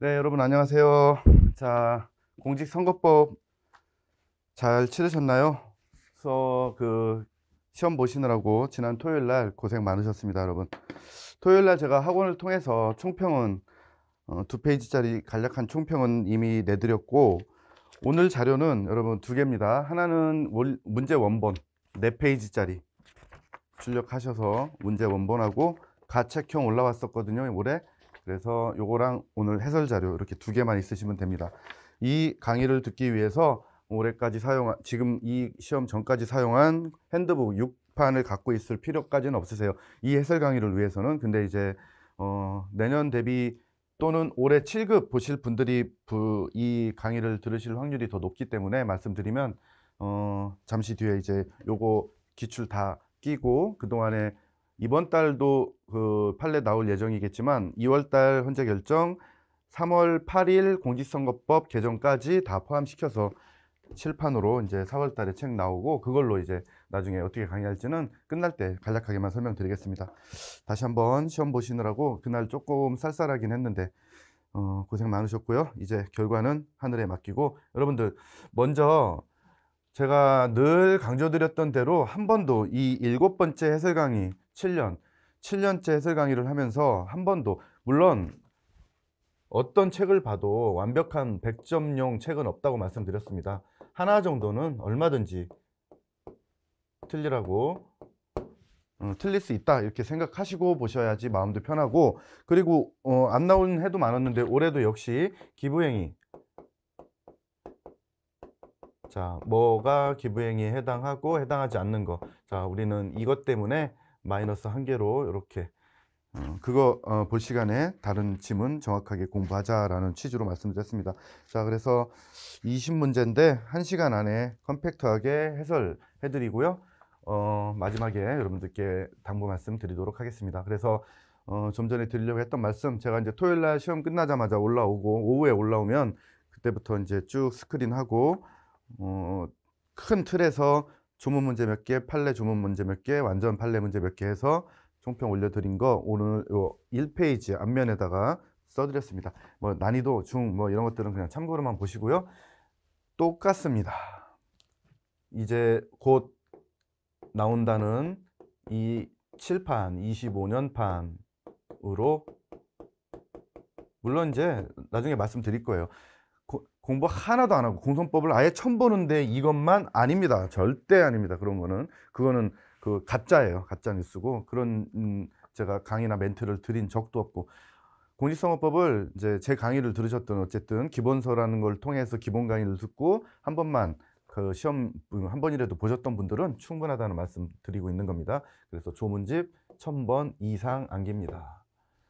네, 여러분 안녕하세요. 자, 공직선거법 잘 치르셨나요? 그래서 그 시험 보시느라고 지난 토요일 날 고생 많으셨습니다, 여러분. 토요일 날 제가 학원을 통해서 총평은 어, 두 페이지짜리 간략한 총평은 이미 내드렸고 오늘 자료는 여러분 두 개입니다. 하나는 월, 문제 원본 네 페이지짜리 출력하셔서 문제 원본하고 가책형 올라왔었거든요, 올해. 그래서 요거랑 오늘 해설 자료 이렇게 두 개만 있으시면 됩니다. 이 강의를 듣기 위해서 올해까지 사용한 지금 이 시험 전까지 사용한 핸드북 6판을 갖고 있을 필요까지는 없으세요. 이 해설 강의를 위해서는 근데 이제 어, 내년 대비 또는 올해 7급 보실 분들이 부, 이 강의를 들으실 확률이 더 높기 때문에 말씀드리면 어, 잠시 뒤에 이제 요거 기출 다 끼고 그동안에 이번 달도 그 판례 나올 예정이겠지만 2월 달 헌재 결정 3월 8일 공직선거법 개정까지 다 포함시켜서 칠판으로 이제 4월 달에 책 나오고 그걸로 이제 나중에 어떻게 강의할지는 끝날 때 간략하게만 설명드리겠습니다. 다시 한번 시험 보시느라고 그날 조금 쌀쌀하긴 했는데 어, 고생 많으셨고요. 이제 결과는 하늘에 맡기고 여러분들 먼저 제가 늘 강조드렸던 대로 한 번도 이 일곱 번째 해설 강의 7년, 7년째 해설 강의를 하면서 한 번도 물론 어떤 책을 봐도 완벽한 100점용 책은 없다고 말씀드렸습니다. 하나 정도는 얼마든지 틀리라고 어, 틀릴 수 있다 이렇게 생각하시고 보셔야지 마음도 편하고 그리고 어, 안 나온 해도 많았는데 올해도 역시 기부행위 자 뭐가 기부행위에 해당하고 해당하지 않는 거자 우리는 이것 때문에 마이너스 한 개로 이렇게 어, 그거 어, 볼 시간에 다른 지문 정확하게 공부하자라는 취지로 말씀드렸습니다. 자, 그래서 20문제인데 1시간 안에 컴팩트하게 해설해드리고요. 어, 마지막에 여러분들께 당부 말씀 드리도록 하겠습니다. 그래서 어, 좀 전에 드리려고 했던 말씀 제가 이제 토요일 날 시험 끝나자마자 올라오고 오후에 올라오면 그때부터 이제 쭉 스크린하고 어, 큰 틀에서 조문 문제 몇 개, 판례 조문 문제 몇 개, 완전 판례 문제 몇 개 해서 총평 올려드린 거 오늘 요 1페이지 앞면에다가 써드렸습니다. 뭐 난이도, 중 뭐 이런 것들은 그냥 참고로만 보시고요. 똑같습니다. 이제 곧 나온다는 이 7판, 25년판으로 물론 이제 나중에 말씀드릴 거예요. 공부 하나도 안 하고 공손법을 아예 처음 보는데 이것만 아닙니다. 절대 아닙니다. 그런 거는 그거는 그 가짜예요. 가짜 뉴스고 그런 음 제가 강의나 멘트를 드린 적도 없고 공직선거법을 이제 제 강의를 들으셨던 어쨌든 기본서라는 걸 통해서 기본 강의를 듣고 한 번만 그 시험 한 번이라도 보셨던 분들은 충분하다는 말씀 드리고 있는 겁니다. 그래서 조문집 천번 이상 안깁니다.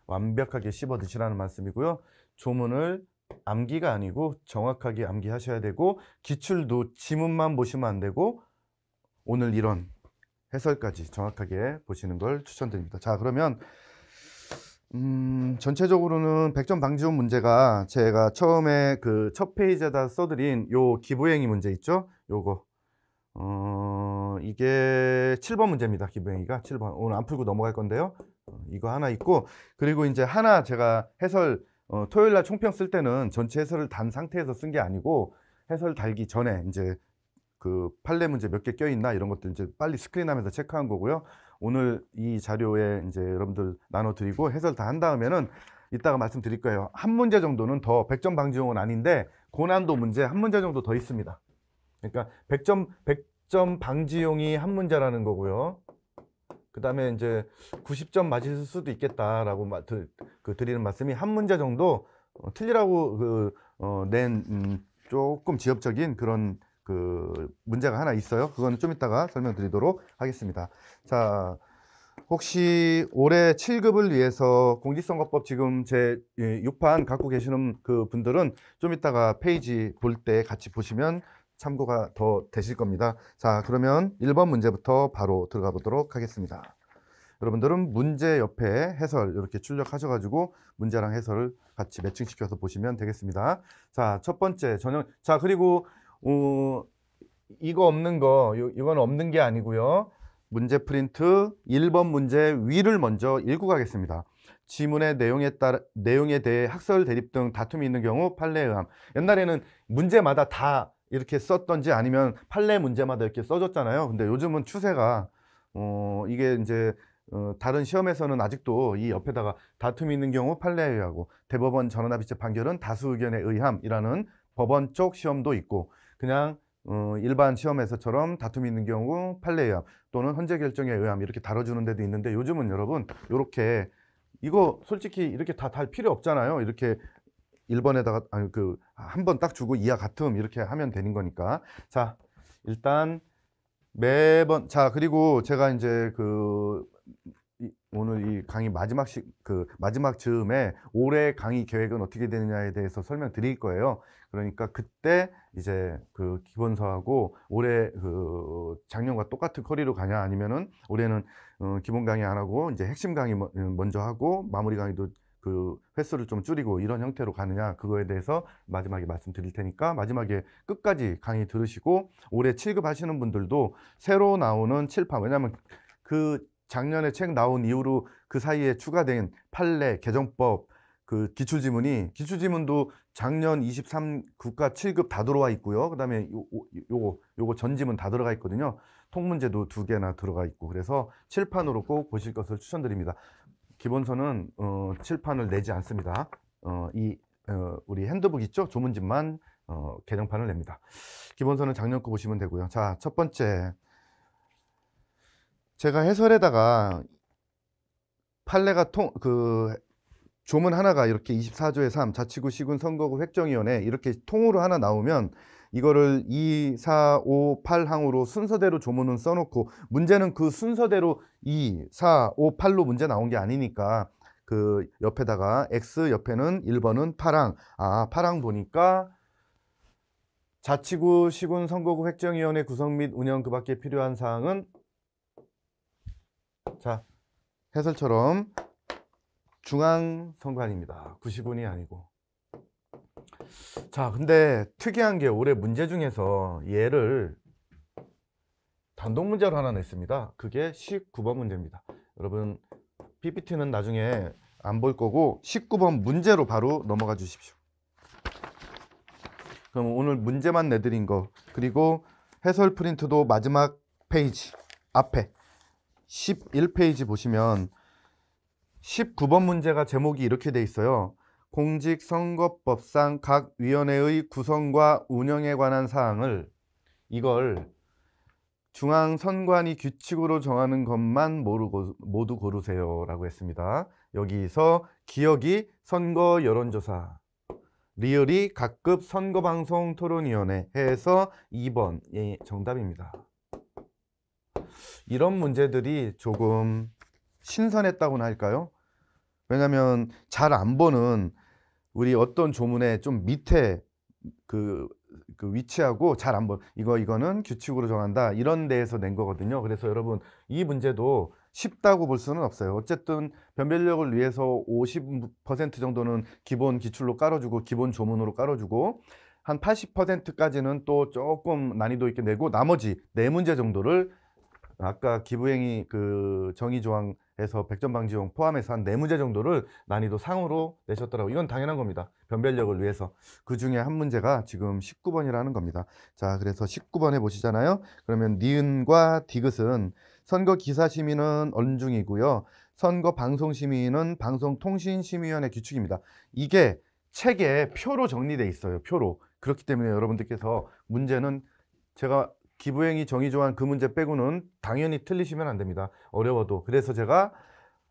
완벽하게 씹어 드시라는 말씀이고요. 조문을 암기가 아니고 정확하게 암기하셔야 되고 기출도 지문만 보시면 안 되고 오늘 이런 해설까지 정확하게 보시는 걸 추천드립니다. 자 그러면 음, 전체적으로는 100점 방지원 문제가 제가 처음에 그 첫 페이지에다 써드린 요 기부행위 문제 있죠? 요거 어, 이게 7번 문제입니다. 기부행위가 7번 오늘 안 풀고 넘어갈 건데요. 어, 이거 하나 있고 그리고 이제 하나 제가 해설 어, 토요일 날 총평 쓸 때는 전체 해설을 단 상태에서 쓴 게 아니고 해설 달기 전에 이제 그 판례 문제 몇 개 껴있나 이런 것들 이제 빨리 스크린하면서 체크한 거고요. 오늘 이 자료에 이제 여러분들 나눠드리고 해설 다 한 다음에는 이따가 말씀드릴 거예요. 한 문제 정도는 더 100점 방지용은 아닌데 고난도 문제 한 문제 정도 더 있습니다. 그러니까 100점, 100점 방지용이 한 문제라는 거고요. 그 다음에 이제 90점 맞으실 수도 있겠다라고 그 드리는 말씀이 한 문제 정도 어, 틀리라고 그, 어, 낸, 음, 조금 지엽적인 그런 그 문제가 하나 있어요. 그거는좀 이따가 설명드리도록 하겠습니다. 자, 혹시 올해 7급을 위해서 공직선거법 지금 제 6판 예, 갖고 계시는 그 분들은 좀 이따가 페이지 볼 때 같이 보시면 참고가 더 되실 겁니다. 자, 그러면 1번 문제부터 바로 들어가 보도록 하겠습니다. 여러분들은 문제 옆에 해설 이렇게 출력하셔가지고 문제랑 해설을 같이 매칭시켜서 보시면 되겠습니다. 자, 첫 번째 전형. 자, 그리고 어, 이거 없는 거, 요, 이건 없는 게 아니고요. 문제 프린트 1번 문제 위를 먼저 읽고 가겠습니다. 지문의 내용에 따라 내용에 대해 학설 대립 등 다툼이 있는 경우 판례에 의함. 옛날에는 문제마다 다 이렇게 썼던지 아니면 판례 문제마다 이렇게 써줬잖아요. 근데 요즘은 추세가 어 이게 이제 어, 다른 시험에서는 아직도 이 옆에다가 다툼이 있는 경우 판례에 의하고 대법원 전원합의체 판결은 다수 의견에 의함이라는 법원 쪽 시험도 있고 그냥 어, 일반 시험에서처럼 다툼이 있는 경우 판례에 의함 또는 헌재 결정에 의함 이렇게 다뤄주는 데도 있는데 요즘은 여러분 이렇게 이거 솔직히 이렇게 다 달 필요 없잖아요. 이렇게 1번에다가 아니 그 한 번 딱 주고 이하 같음 이렇게 하면 되는 거니까. 자, 일단 매번 자, 그리고 제가 이제 그 오늘 이 강의 마지막 시, 그 마지막 즈음에 올해 강의 계획은 어떻게 되느냐에 대해서 설명드릴 거예요. 그러니까 그때 이제 그 기본서하고 올해 그 작년과 똑같은 커리로 가냐 아니면은 올해는 어, 기본 강의 안 하고 이제 핵심 강의 뭐, 음, 먼저 하고 마무리 강의도 그 횟수를 좀 줄이고 이런 형태로 가느냐 그거에 대해서 마지막에 말씀드릴 테니까 마지막에 끝까지 강의 들으시고 올해 7급 하시는 분들도 새로 나오는 7판 왜냐하면 그 작년에 책 나온 이후로 그 사이에 추가된 판례 개정법 그 기출지문이 기출지문도 작년 23 국가 7급 다 들어와 있고요. 그다음에 요, 거 요거 전지문 다 들어가 있거든요. 통문제도 두 개나 들어가 있고 그래서 칠판으로 꼭 보실 것을 추천드립니다. 기본서는 어, 칠판을 내지 않습니다. 어, 이 어, 우리 핸드북 있죠? 조문집만 어, 개정판을 냅니다. 기본서는 작년 거 보시면 되고요. 자, 첫 번째. 제가 해설에다가 판례가 통, 그, 조문 하나가 이렇게 24조의 3, 자치구 시군 선거구 획정위원회 이렇게 통으로 하나 나오면 이거를 2, 4, 5, 8항으로 순서대로 조문은 써놓고 문제는 그 순서대로 2, 4, 5, 8로 문제 나온 게 아니니까 그 옆에다가 X 옆에는 1번은 8항 아 8항 보니까 자치구 시군 선거구 획정위원회 구성 및 운영 그 밖에 필요한 사항은 자 해설처럼 중앙선관입니다. 구시군이 아니고 자 근데 특이한 게 올해 문제 중에서 얘를 단독 문제로 하나 냈습니다 그게 19번 문제입니다 여러분 PPT는 나중에 안 볼 거고 19번 문제로 바로 넘어가 주십시오 그럼 오늘 문제만 내드린 거 그리고 해설 프린트도 마지막 페이지 앞에 11페이지 보시면 19번 문제가 제목이 이렇게 돼 있어요 공직선거법상 각 위원회의 구성과 운영에 관한 사항을 이걸 중앙선관위 규칙으로 정하는 것만 모르고, 모두 고르세요 라고 했습니다. 여기서 기억이 선거 여론조사 리얼이 각급 선거방송 토론위원회 해서 2번 예, 정답입니다. 이런 문제들이 조금 신선했다고나 할까요? 왜냐하면 잘 안 보는 우리 어떤 조문에좀 밑에 그, 그 위치하고 잘 한번 이거 이거는 규칙으로 정한다 이런 데에서 낸 거거든요. 그래서 여러분 이 문제도 쉽다고 볼 수는 없어요. 어쨌든 변별력을 위해서 50% 정도는 기본 기출로 깔아주고 기본 조문으로 깔아주고 한 80%까지는 또 조금 난이도 있게 내고 나머지 네 문제 정도를 아까 기부행위 그 정의 조항 에서 100점 방지용 포함해서 한 4문제 정도를 난이도 상으로 내셨더라고요. 이건 당연한 겁니다. 변별력을 위해서. 그 중에 한 문제가 지금 19번이라는 겁니다. 자, 그래서 19번에 보시잖아요. 그러면 니은과 디귿은 선거 기사 심의는 언중이고요. 선거 방송 심의는 방송통신심의위원회 규칙입니다. 이게 책에 표로 정리돼 있어요. 표로. 그렇기 때문에 여러분들께서 문제는 제가 기부행위 정의 조항 그 문제 빼고는 당연히 틀리시면 안 됩니다. 어려워도. 그래서 제가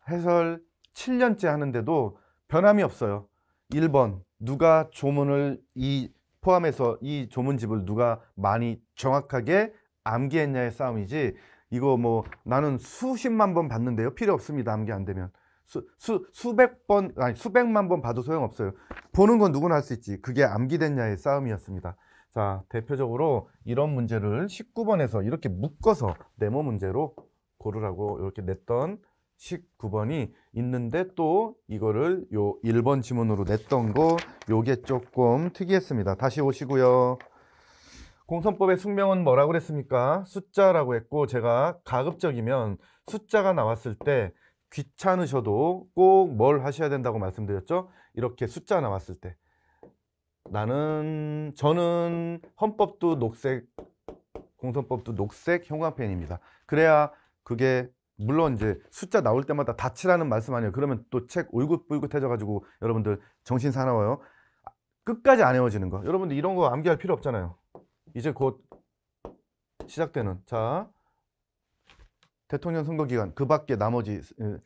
해설 7년째 하는데도 변함이 없어요. 1번 누가 조문을 이 포함해서 이 조문집을 누가 많이 정확하게 암기했냐의 싸움이지 이거 뭐 나는 수십만 번 봤는데요. 필요 없습니다. 암기 안 되면. 수, 수, 수백 번, 아니 수백만 번 봐도 소용없어요. 보는 건 누구나 할 수 있지. 그게 암기됐냐의 싸움이었습니다. 자, 대표적으로 이런 문제를 19번에서 이렇게 묶어서 네모 문제로 고르라고 이렇게 냈던 19번이 있는데 또 이거를 요 1번 지문으로 냈던 거 요게 조금 특이했습니다. 다시 오시고요. 공선법의 숙명은 뭐라고 그랬습니까? 숫자라고 했고 제가 가급적이면 숫자가 나왔을 때 귀찮으셔도 꼭 뭘 하셔야 된다고 말씀드렸죠? 이렇게 숫자 나왔을 때 나는 저는 헌법도 녹색, 공선법도 녹색 형광 펜입니다. 그래야 그게 물론 이제 숫자 나올 때마다 다치라는 말씀 아니에요. 그러면 또 책 울긋불긋해져가지고 여러분들 정신 사나워요. 끝까지 안 헤어지는 거. 여러분들 이런 거 암기할 필요 없잖아요. 이제 곧 시작되는 자 대통령 선거 기간 그 밖에 나머지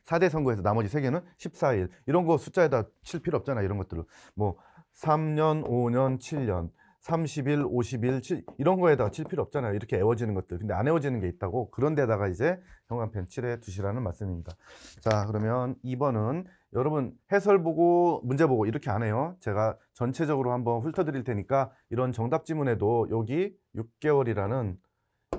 4대 선거에서 나머지 세개는 14일 이런 거 숫자에다 칠 필요 없잖아 이런 것들을 뭐 3년, 5년, 7년, 30일, 50일, 7, 이런 거에다가 칠 필요 없잖아요. 이렇게 애워지는 것들. 근데 안 애워지는 게 있다고 그런 데다가 이제 형광펜 칠에 두시라는 말씀입니다. 자, 그러면 2번은 여러분 해설 보고 문제 보고 이렇게 안 해요. 제가 전체적으로 한번 훑어드릴 테니까 이런 정답 지문에도 여기 6개월이라는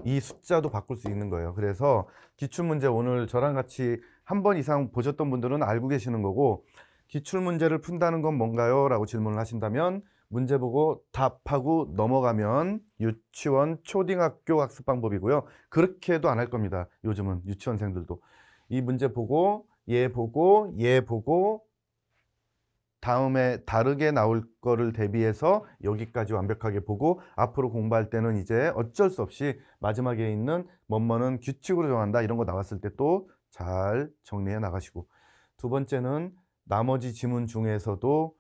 이 숫자도 바꿀 수 있는 거예요. 그래서 기출문제 오늘 저랑 같이 한 번 이상 보셨던 분들은 알고 계시는 거고 기출 문제를 푼다는 건 뭔가요? 라고 질문을 하신다면 문제 보고 답하고 넘어가면 유치원 초등학교 학습 방법이고요. 그렇게도 안 할 겁니다. 요즘은 유치원생들도 이 문제 보고 얘 예 보고 얘 예 보고 다음에 다르게 나올 거를 대비해서 여기까지 완벽하게 보고 앞으로 공부할 때는 이제 어쩔 수 없이 마지막에 있는 뭐뭐는 규칙으로 정한다 이런 거 나왔을 때 또 잘 정리해 나가시고 두 번째는 나머지 지문 중에서도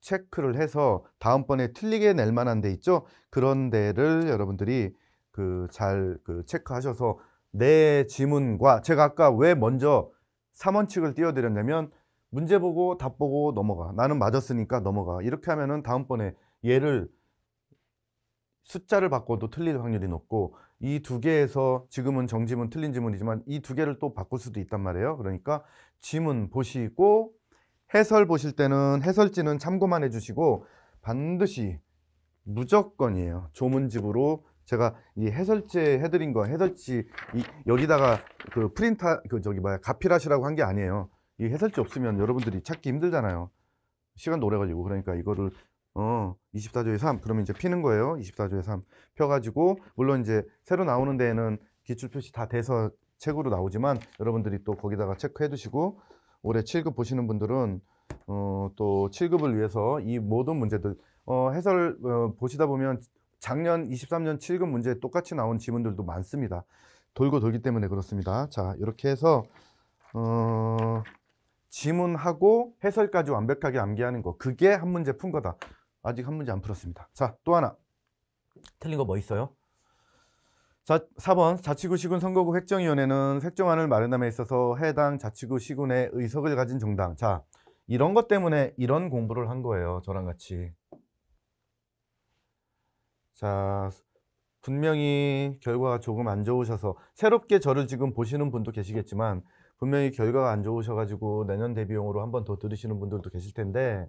체크를 해서 다음번에 틀리게 낼 만한 데 있죠. 그런 데를 여러분들이 그 잘 그 체크하셔서 내 지문과 제가 아까 왜 먼저 3원칙을 띄워드렸냐면 문제 보고 답 보고 넘어가 나는 맞았으니까 넘어가 이렇게 하면은 다음번에 얘를 숫자를 바꿔도 틀릴 확률이 높고 이 두 개에서 지금은 정지문 틀린 지문이지만 이 두 개를 또 바꿀 수도 있단 말이에요 그러니까 지문 보시고 해설 보실 때는 해설지는 참고만 해주시고 반드시 무조건이에요. 조문집으로 제가 이 해설지 해드린 거 해설지 여기다가 그 프린터 그 저기 뭐야 가필하시라고 한 게 아니에요. 이 해설지 없으면 여러분들이 찾기 힘들잖아요. 시간 도 오래 걸리고 그러니까 이거를 어 24조의 3 그러면 이제 피는 거예요. 24조의 3 펴가지고 물론 이제 새로 나오는 데에는 기출 표시 다 돼서 책으로 나오지만 여러분들이 또 거기다가 체크해 두시고 올해 7급 보시는 분들은 어, 또 7급을 위해서 이 모든 문제들 어, 해설 어, 보시다 보면 작년 23년 7급 문제 똑같이 나온 지문들도 많습니다. 돌고 돌기 때문에 그렇습니다. 자 이렇게 해서 어, 지문하고 해설까지 완벽하게 암기하는 거 그게 한 문제 푼 거다. 아직 한 문제 안 풀었습니다. 자 또 하나 틀린 거 뭐 있어요? 자, 4번 자치구 시군 선거구 획정위원회는 획정안을 마련함에 있어서 해당 자치구 시군의 의석을 가진 정당 자 이런 것 때문에 이런 공부를 한 거예요 저랑 같이 자 분명히 결과가 조금 안 좋으셔서 새롭게 저를 지금 보시는 분도 계시겠지만 분명히 결과가 안 좋으셔가지고 내년 대비용으로 한번 더 들으시는 분들도 계실 텐데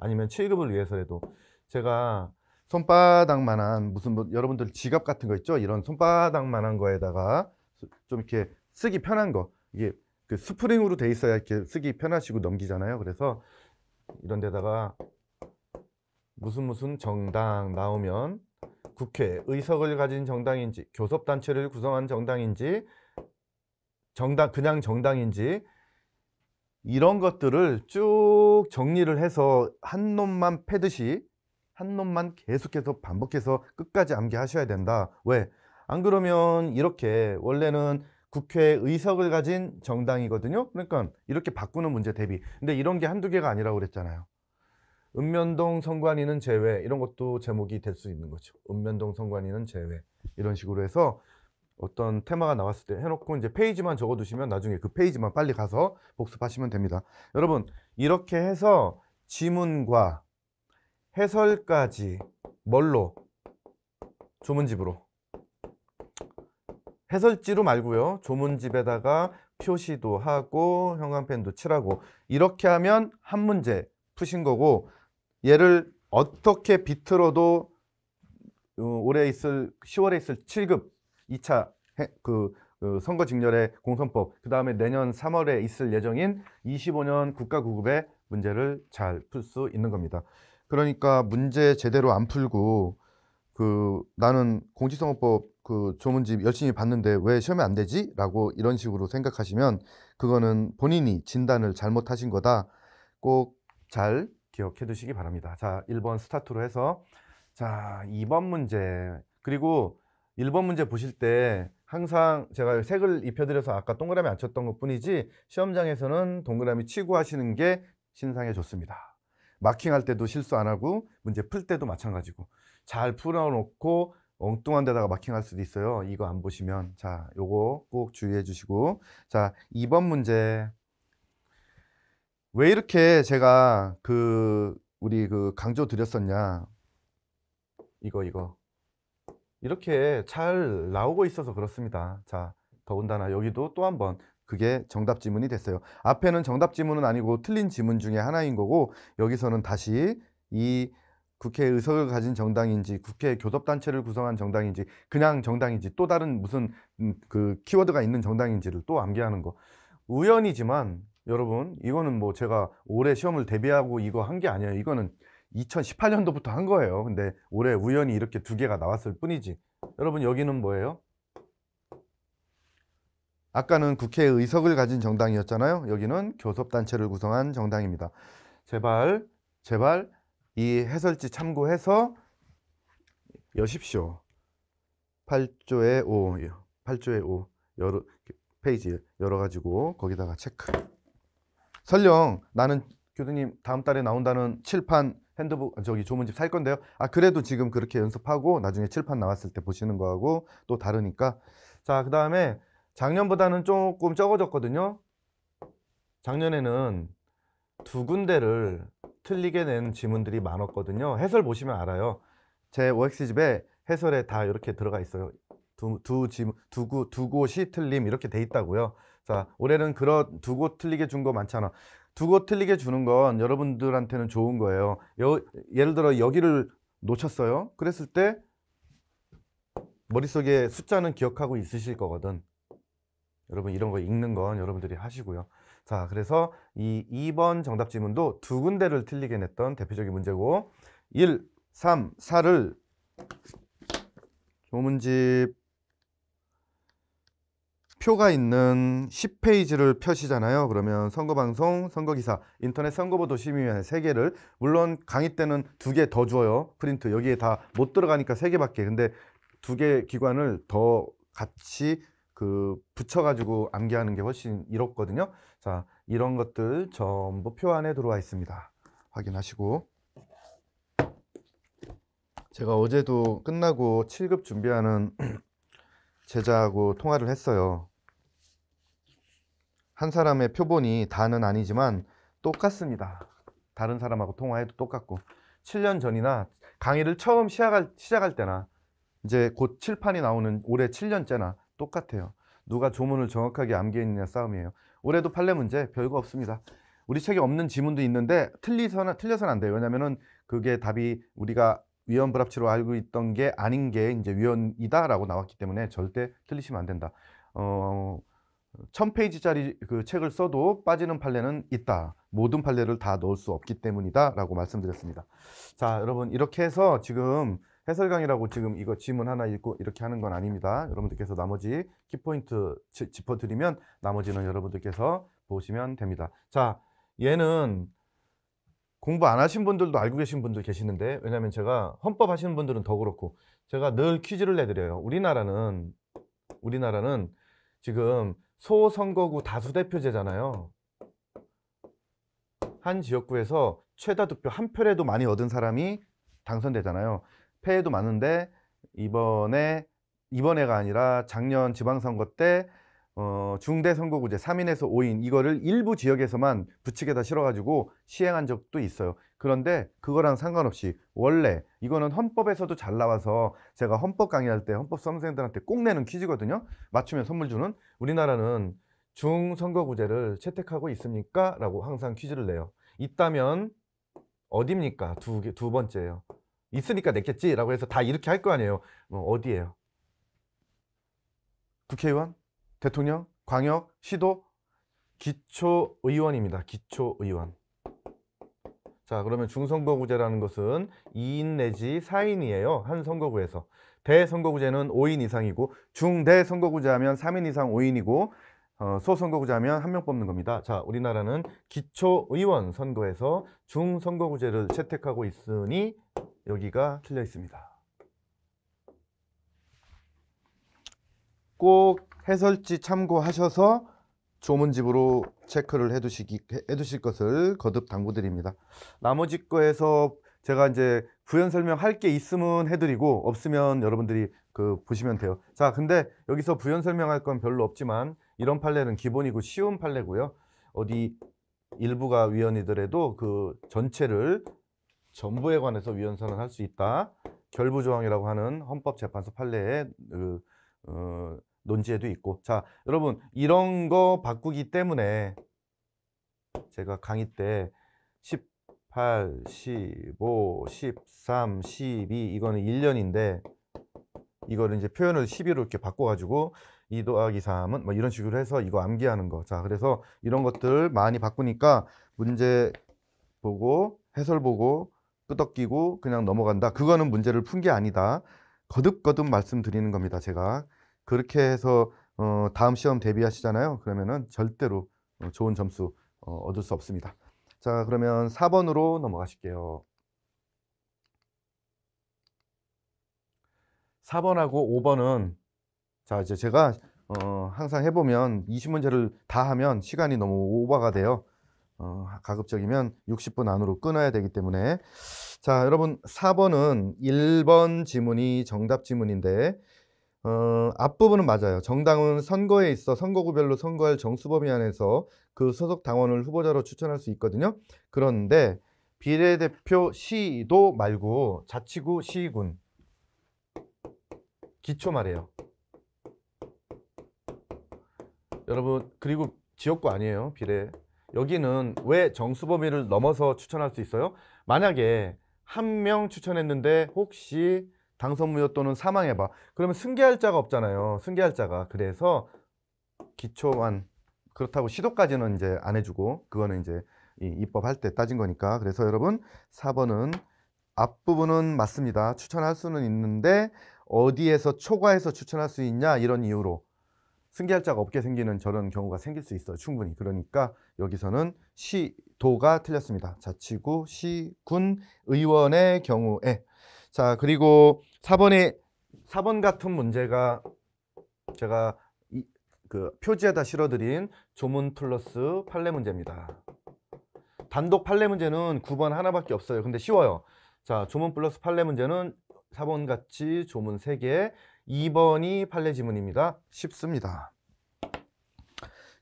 아니면 취급을 위해서라도 제가 손바닥만한 무슨 뭐 여러분들 지갑 같은 거 있죠? 이런 손바닥만한 거에다가 좀 이렇게 쓰기 편한 거 이게 그 스프링으로 돼 있어야 이렇게 쓰기 편하시고 넘기잖아요. 그래서 이런 데다가 무슨 무슨 정당 나오면 국회 의석을 가진 정당인지 교섭단체를 구성한 정당인지 정당 그냥 정당인지 이런 것들을 쭉 정리를 해서 한 놈만 패듯이 한 놈만 계속해서 반복해서 끝까지 암기하셔야 된다. 왜? 안 그러면 이렇게 원래는 국회 의석을 가진 정당이거든요. 그러니까 이렇게 바꾸는 문제 대비. 근데 이런 게 한두 개가 아니라고 그랬잖아요. 읍면동 선관위는 제외 이런 것도 제목이 될 수 있는 거죠. 읍면동 선관위는 제외 이런 식으로 해서 어떤 테마가 나왔을 때 해놓고 이제 페이지만 적어두시면 나중에 그 페이지만 빨리 가서 복습하시면 됩니다. 여러분 이렇게 해서 지문과 해설까지 뭘로? 조문집으로 해설지로 말고요 조문집에다가 표시도 하고 형광펜도 칠하고 이렇게 하면 한 문제 푸신 거고 얘를 어떻게 비틀어도 어, 올해 있을 10월에 있을 7급 2차 그, 그 선거직렬의 공선법 그 다음에 내년 3월에 있을 예정인 25년 국가구급의 문제를 잘 풀 수 있는 겁니다. 그러니까 문제 제대로 안 풀고 그 나는 공직선거법 그 조문집 열심히 봤는데 왜시험에안 되지? 라고 이런 식으로 생각하시면 그거는 본인이 진단을 잘못하신 거다. 꼭 잘 기억해 두시기 바랍니다. 자, 1번 스타트로 해서 자, 2번 문제. 그리고 1번 문제 보실 때 항상 제가 색을 입혀드려서 아까 동그라미 안 쳤던 것 뿐이지 시험장에서는 동그라미 치고 하시는 게 신상에 좋습니다. 마킹할 때도 실수 안 하고 문제 풀 때도 마찬가지고 잘 풀어놓고 엉뚱한 데다가 마킹할 수도 있어요. 이거 안 보시면 자 요거 꼭 주의해 주시고 자 2번 문제 왜 이렇게 제가 그 우리 그 강조 드렸었냐 이거 이거 이렇게 잘 나오고 있어서 그렇습니다. 자 더군다나 여기도 또 한번 그게 정답 지문이 됐어요. 앞에는 정답 지문은 아니고 틀린 지문 중에 하나인 거고 여기서는 다시 이 국회 의석을 가진 정당인지 국회 교섭단체를 구성한 정당인지 그냥 정당인지 또 다른 무슨 음, 그 키워드가 있는 정당인지를 또 암기하는 거 우연이지만 여러분 이거는 뭐 제가 올해 시험을 대비하고 이거 한 게 아니에요 이거는 2018년도부터 한 거예요 근데 올해 우연히 이렇게 두 개가 나왔을 뿐이지 여러분 여기는 뭐예요? 아까는 국회의 의석을 가진 정당이었잖아요. 여기는 교섭단체를 구성한 정당입니다. 제발, 제발 이 해설지 참고해서 여십시오. 8조의 5, 8조의 5 여러 페이지 열어가지고 거기다가 체크. 설령 나는 교수님 다음 달에 나온다는 칠판 핸드북 아, 저기 조문집 살 건데요. 아 그래도 지금 그렇게 연습하고 나중에 칠판 나왔을 때 보시는 거하고 또 다르니까 자 그 다음에 작년보다는 조금 적어졌거든요. 작년에는 두 군데를 틀리게 낸 지문들이 많았거든요. 해설 보시면 알아요. 제 OX집에 해설에 다 이렇게 들어가 있어요. 두, 두, 지문, 두, 구, 두 곳이 틀림 이렇게 돼 있다고요. 자, 올해는 그런 두 곳 틀리게 준 거 많잖아. 두 곳 틀리게 주는 건 여러분들한테는 좋은 거예요. 여, 예를 들어 여기를 놓쳤어요. 그랬을 때 머릿속에 숫자는 기억하고 있으실 거거든. 여러분 이런 거 읽는 건 여러분들이 하시고요. 자, 그래서 이 2번 정답 지문도 두 군데를 틀리게 냈던 대표적인 문제고 1, 3, 4를 조문집 표가 있는 10페이지를 펴시잖아요. 그러면 선거방송, 선거기사, 인터넷 선거보도 심의위원회 3개를 물론 강의 때는 두 개 더 줘요. 프린트 여기에 다 못 들어가니까 3개밖에. 근데 두 개 기관을 더 같이 그 붙여가지고 암기하는 게 훨씬 이롭거든요. 자, 이런 것들 전부 표 안에 들어와 있습니다. 확인하시고. 제가 어제도 끝나고 7급 준비하는 제자하고 통화를 했어요. 한 사람의 표본이 다는 아니지만 똑같습니다. 다른 사람하고 통화해도 똑같고 7년 전이나 강의를 처음 시작할, 시작할 때나 이제 곧 칠판이 나오는 올해 7년째나 똑같아요. 누가 조문을 정확하게 암기했느냐 싸움이에요. 올해도 판례 문제 별거 없습니다. 우리 책에 없는 지문도 있는데 틀리서나 틀려서는 안 돼요. 왜냐면은 그게 답이 우리가 위헌 불합치로 알고 있던 게 아닌 게 이제 위헌이다라고 나왔기 때문에 절대 틀리시면 안 된다. 어, 천 페이지짜리 그 책을 써도 빠지는 판례는 있다. 모든 판례를 다 넣을 수 없기 때문이다라고 말씀드렸습니다. 자, 여러분 이렇게 해서 지금 해설강이라고 지금 이거 지문 하나 읽고 이렇게 하는 건 아닙니다. 여러분들께서 나머지 키포인트 짚어드리면 나머지는 여러분들께서 보시면 됩니다. 자, 얘는 공부 안 하신 분들도 알고 계신 분들 계시는데 왜냐면 하 제가 헌법 하시는 분들은 더 그렇고 제가 늘 퀴즈를 내드려요. 우리나라는 우리나라는 지금 소선거구 다수대표제잖아요. 한 지역구에서 최다 득표 한 표라도 많이 얻은 사람이 당선되잖아요. 폐해도 많은데 이번에 이번에가 아니라 작년 지방선거 때 어, 중대선거구제 3인에서 5인 이거를 일부 지역에서만 부칙에다 실어가지고 시행한 적도 있어요. 그런데 그거랑 상관없이 원래 이거는 헌법에서도 잘 나와서 제가 헌법 강의할 때 헌법 선험생들한테꼭 내는 퀴즈거든요. 맞추면 선물 주는 우리나라는 중선거구제를 채택하고 있습니까? 라고 항상 퀴즈를 내요. 있다면 어딥니까? 두, 두 번째예요. 있으니까 냈겠지라고 해서 다 이렇게 할 거 아니에요. 뭐어디에요 국회의원, 대통령, 광역, 시도, 기초의원입니다. 기초의원. 자 그러면 중선거구제라는 것은 2인 내지 4인이에요. 한 선거구에서. 대선거구제는 5인 이상이고 중대선거구제 하면 3인 이상 5인이고 어, 소선거구제 하면 한 명 뽑는 겁니다. 자 우리나라는 기초의원 선거에서 중선거구제를 채택하고 있으니 여기가 틀려 있습니다. 꼭 해설지 참고하셔서 조문집으로 체크를 해두시기, 해두실 것을 거듭 당부드립니다. 나머지 거에서 제가 이제 부연 설명할 게 있으면 해드리고 없으면 여러분들이 그 보시면 돼요. 자, 근데 여기서 부연 설명할 건 별로 없지만 이런 판례는 기본이고 쉬운 판례고요. 어디 일부가 위헌이더라도그 전체를 전부에 관해서 위헌선언 할수 있다. 결부조항이라고 하는 헌법재판소 판례의 그, 어, 논지에도 있고 자 여러분 이런 거 바꾸기 때문에 제가 강의 때 18, 15, 13, 12 이거는 1년인데 이거를 이제 표현을 12로 이렇게 바꿔가지고 2 더하기 3은 뭐 이런 식으로 해서 이거 암기하는 거. 자, 그래서 이런 것들 많이 바꾸니까 문제 보고 해설 보고 끄덕끼고 그냥 넘어간다. 그거는 문제를 푼 게 아니다. 거듭거듭 말씀드리는 겁니다. 제가 그렇게 해서 어, 다음 시험 대비하시잖아요. 그러면은 절대로 어, 좋은 점수 어, 얻을 수 없습니다. 자, 그러면 4번으로 넘어가실게요. 4번하고 5번은 자, 이제 제가 어, 항상 해보면 20문제를 다 하면 시간이 너무 오버가 돼요. 어, 가급적이면 60분 안으로 끊어야 되기 때문에 자 여러분 4번은 1번 지문이 정답 지문인데 어, 앞부분은 맞아요. 정당은 선거에 있어 선거구별로 선거할 정수범위 안에서 그 소속 당원을 후보자로 추천할 수 있거든요. 그런데 비례대표 시도 말고 자치구 시군 기초 말이에요. 여러분 그리고 지역구 아니에요. 비례 여기는 왜 정수 범위를 넘어서 추천할 수 있어요? 만약에 한 명 추천했는데 혹시 당선무효 또는 사망해봐 그러면 승계할 자가 없잖아요 승계할 자가 그래서 기초한 그렇다고 시도까지는 이제 안 해주고 그거는 이제 입법할 때 따진 거니까 그래서 여러분 4번은 앞부분은 맞습니다 추천할 수는 있는데 어디에서 초과해서 추천할 수 있냐 이런 이유로 승계할 자가 없게 생기는 저런 경우가 생길 수 있어요. 충분히. 그러니까 여기서는 시, 도가 틀렸습니다. 자치구, 시, 군, 의원의 경우에 자 그리고 4번에 4번 같은 문제가 제가 이, 그 표지에다 실어드린 조문 플러스 판례 문제입니다. 단독 판례 문제는 9번 하나밖에 없어요. 근데 쉬워요. 자 조문 플러스 판례 문제는 4번 같이 조문 3개 2번이 판례 지문입니다. 쉽습니다.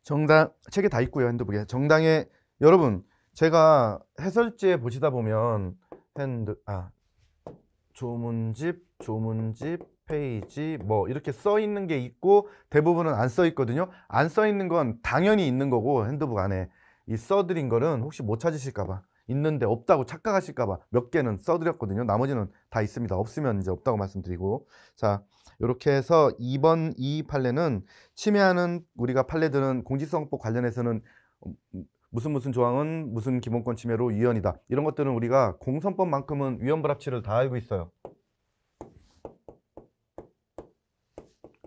정당 책에 다 있고요. 핸드북에. 정당에 여러분 제가 해설지에 보시다 보면 핸드 아 조문집 조문집 페이지 뭐 이렇게 써 있는 게 있고 대부분은 안 써 있거든요. 안 써 있는 건 당연히 있는 거고 핸드북 안에 이 써드린 거는 혹시 못 찾으실까 봐 있는데 없다고 착각하실까 봐 몇 개는 써드렸거든요. 나머지는 다 있습니다. 없으면 이제 없다고 말씀드리고 자 이렇게 해서 2번 이 판례는 침해하는 우리가 판례들은 공직선거법 관련해서는 어, 음, 무슨 무슨 조항은 무슨 기본권 침해로 위헌이다. 이런 것들은 우리가 공선법만큼은 위헌불합치를 다 알고 있어요.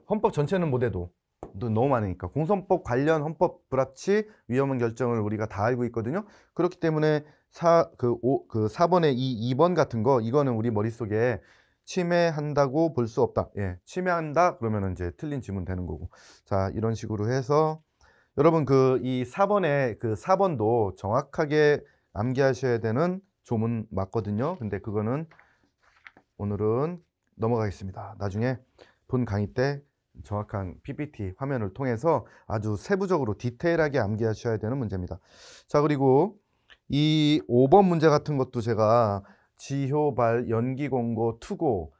헌법 전체는 못해도 너무 많으니까 공선법 관련 헌법 불합치 위험한 결정을 우리가 다 알고 있거든요. 그렇기 때문에 4, 그, 5, 그 4번의 이 2번 같은 거 이거는 우리 머릿속에 침해한다고 볼 수 없다. 예, 침해한다 그러면 이제 틀린 지문 되는 거고. 자, 이런 식으로 해서 여러분 그 이 4번에 그 4번도 그 정확하게 암기하셔야 되는 조문 맞거든요. 근데 그거는 오늘은 넘어가겠습니다. 나중에 본 강의 때 정확한 PPT 화면을 통해서 아주 세부적으로 디테일하게 암기하셔야 되는 문제입니다. 자, 그리고 이 5번 문제 같은 것도 제가 지효발 연기공고 투고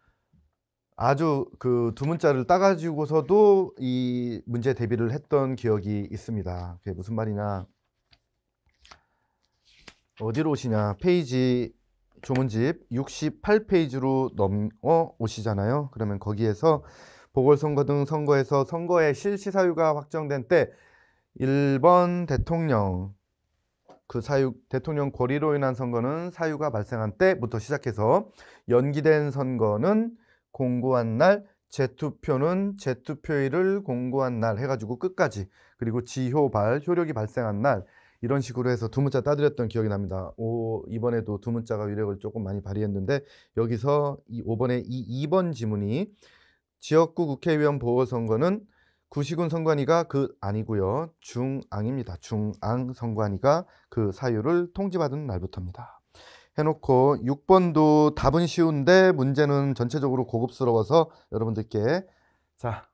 아주 그 두 문자를 따가지고서도 이 문제 대비를 했던 기억이 있습니다. 그게 무슨 말이냐? 어디로 오시냐? 페이지 조문집 68페이지로 넘어 오시잖아요. 그러면 거기에서 보궐선거 등 선거에서 선거의 실시 사유가 확정된 때 1번 대통령, 그 사유 대통령 고리로 인한 선거는 사유가 발생한 때부터 시작해서 연기된 선거는 공고한 날 재투표는 재투표일을 공고한 날 해가지고 끝까지 그리고 지효발 효력이 발생한 날 이런 식으로 해서 두 문자 따드렸던 기억이 납니다. 오 이번에도 두 문자가 위력을 조금 많이 발휘했는데 여기서 이 5번의 이 2번 지문이 지역구 국회의원 보궐선거는 구시군 선관위가 그 아니고요. 중앙입니다. 중앙 선관위가 그 사유를 통지받은 날부터입니다. 해놓고 6번도 답은 쉬운데 문제는 전체적으로 고급스러워서 여러분들께 자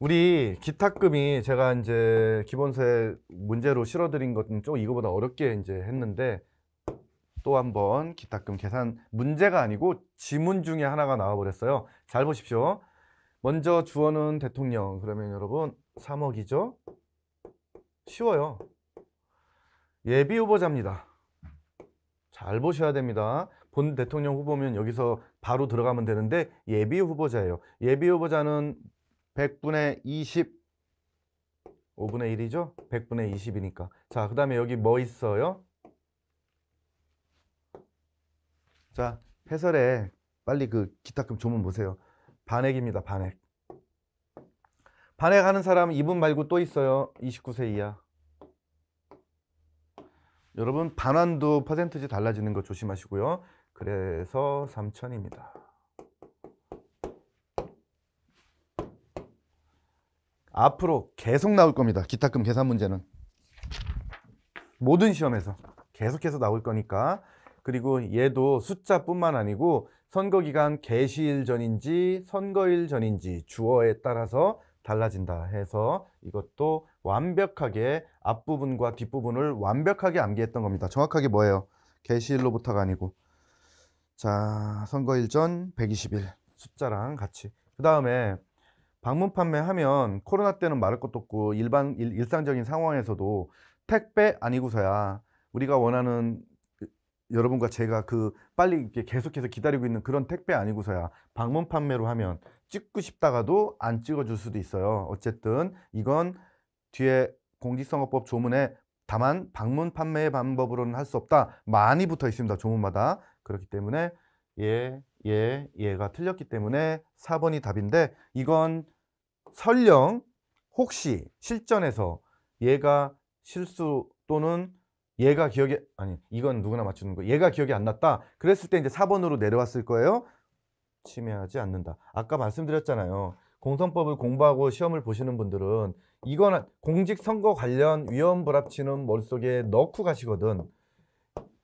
우리 기타금이 제가 이제 기본세 문제로 실어드린 것은 좀 이거보다 어렵게 이제 했는데 또 한번 기타금 계산 문제가 아니고 지문 중에 하나가 나와버렸어요. 잘 보십시오. 먼저 주어는 대통령 그러면 여러분 3억이죠 쉬워요 예비 후보자입니다 잘 보셔야 됩니다 본 대통령 후보면 여기서 바로 들어가면 되는데 예비 후보자예요 예비 후보자는 100분의 20 5분의 1이죠 100분의 20이니까 자그 다음에 여기 뭐 있어요 자 해설에 빨리 그 기탁금 조문 보세요 반핵입니다. 반핵. 반핵하는 사람 이분 말고 또 있어요. 29세 이하. 여러분 반환도 퍼센트지 달라지는 거 조심하시고요. 그래서 3천입니다. 앞으로 계속 나올 겁니다. 기타금 계산 문제는. 모든 시험에서 계속해서 나올 거니까. 그리고 얘도 숫자뿐만 아니고 선거기간 개시일 전인지 선거일 전인지 주어에 따라서 달라진다 해서 이것도 완벽하게 앞부분과 뒷부분을 완벽하게 암기했던 겁니다. 정확하게 뭐예요? 개시일로부터가 아니고 자 선거일 전 120일 숫자랑 같이 그 다음에 방문 판매하면 코로나 때는 말할 것도 없고 일반 일, 상적인 상황에서도 택배 아니고서야 우리가 원하는 여러분과 제가 그 빨리 계속해서 기다리고 있는 그런 택배 아니고서야 방문 판매로 하면 찍고 싶다가도 안 찍어줄 수도 있어요. 어쨌든 이건 뒤에 공직선거법 조문에 다만 방문 판매의 방법으로는 할 수 없다. 많이 붙어 있습니다. 조문마다. 그렇기 때문에 예, 예, 예가 틀렸기 때문에 4번이 답인데 이건 설령 혹시 실전에서 얘가 실수 또는 얘가 기억이 아니 이건 누구나 맞추는 거 얘가 기억이 안 났다 그랬을 때 이제 4번으로 내려왔을 거예요 침해하지 않는다 아까 말씀드렸잖아요 공선법을 공부하고 시험을 보시는 분들은 이거는 공직선거 관련 위험 불합치는 머릿속에 넣고 가시거든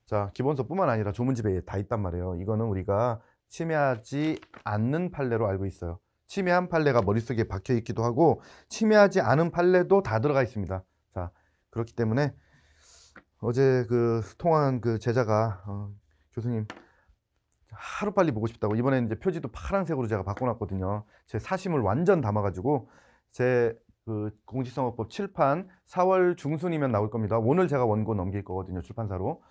자 기본서뿐만 아니라 조문집에 다 있단 말이에요 이거는 우리가 침해하지 않는 판례로 알고 있어요 침해한 판례가 머릿속에 박혀 있기도 하고 침해하지 않은 판례도 다 들어가 있습니다 자 그렇기 때문에 어제 그 통화한 그 제자가 어, 교수님 하루 빨리 보고 싶다고 이번에 이제 표지도 파란색으로 제가 바꿔놨거든요. 제 사심을 완전 담아가지고 제그 공직선거법 칠판 4월 중순이면 나올 겁니다. 오늘 제가 원고 넘길 거거든요. 출판사로.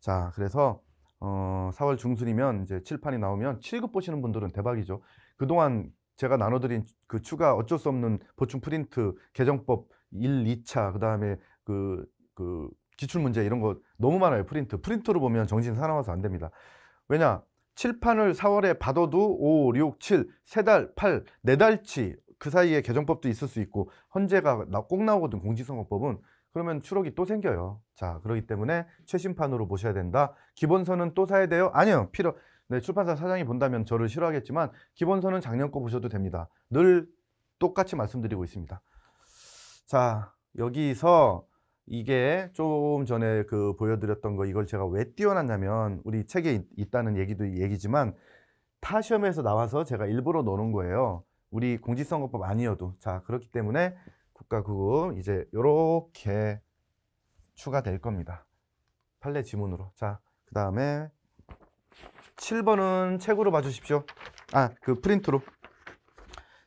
자, 그래서 어, 4월 중순이면 이제 7판이 나오면 7급 보시는 분들은 대박이죠. 그동안 제가 나눠드린 그 추가 어쩔 수 없는 보충 프린트 개정법 1, 2차 그 다음에 그, 그 기출 문제 이런 거 너무 많아요. 프린트. 프린트로 보면 정신 사나워서 안 됩니다. 왜냐? 칠판을 4월에 받아도 5, 6, 7, 3달, 8, 4달치 그 사이에 개정법도 있을 수 있고 헌재가 꼭 나오거든 공직선거법은 그러면 추록이 또 생겨요. 자, 그러기 때문에 최신판으로 보셔야 된다. 기본서는 또 사야 돼요? 아니요. 필요. 네, 출판사 사장이 본다면 저를 싫어하겠지만 기본서는 작년 거 보셔도 됩니다. 늘 똑같이 말씀드리고 있습니다. 자, 여기서 이게 좀 전에 그 보여드렸던 거 이걸 제가 왜 띄워놨냐면 우리 책에 있다는 얘기도 얘기지만 타시험에서 나와서 제가 일부러 넣는 거예요. 우리 공직선거법 아니어도 자 그렇기 때문에 국가구금 이제 요렇게 추가될 겁니다. 판례 지문으로 자 그 다음에 7번은 책으로 봐주십시오. 아 그 프린트로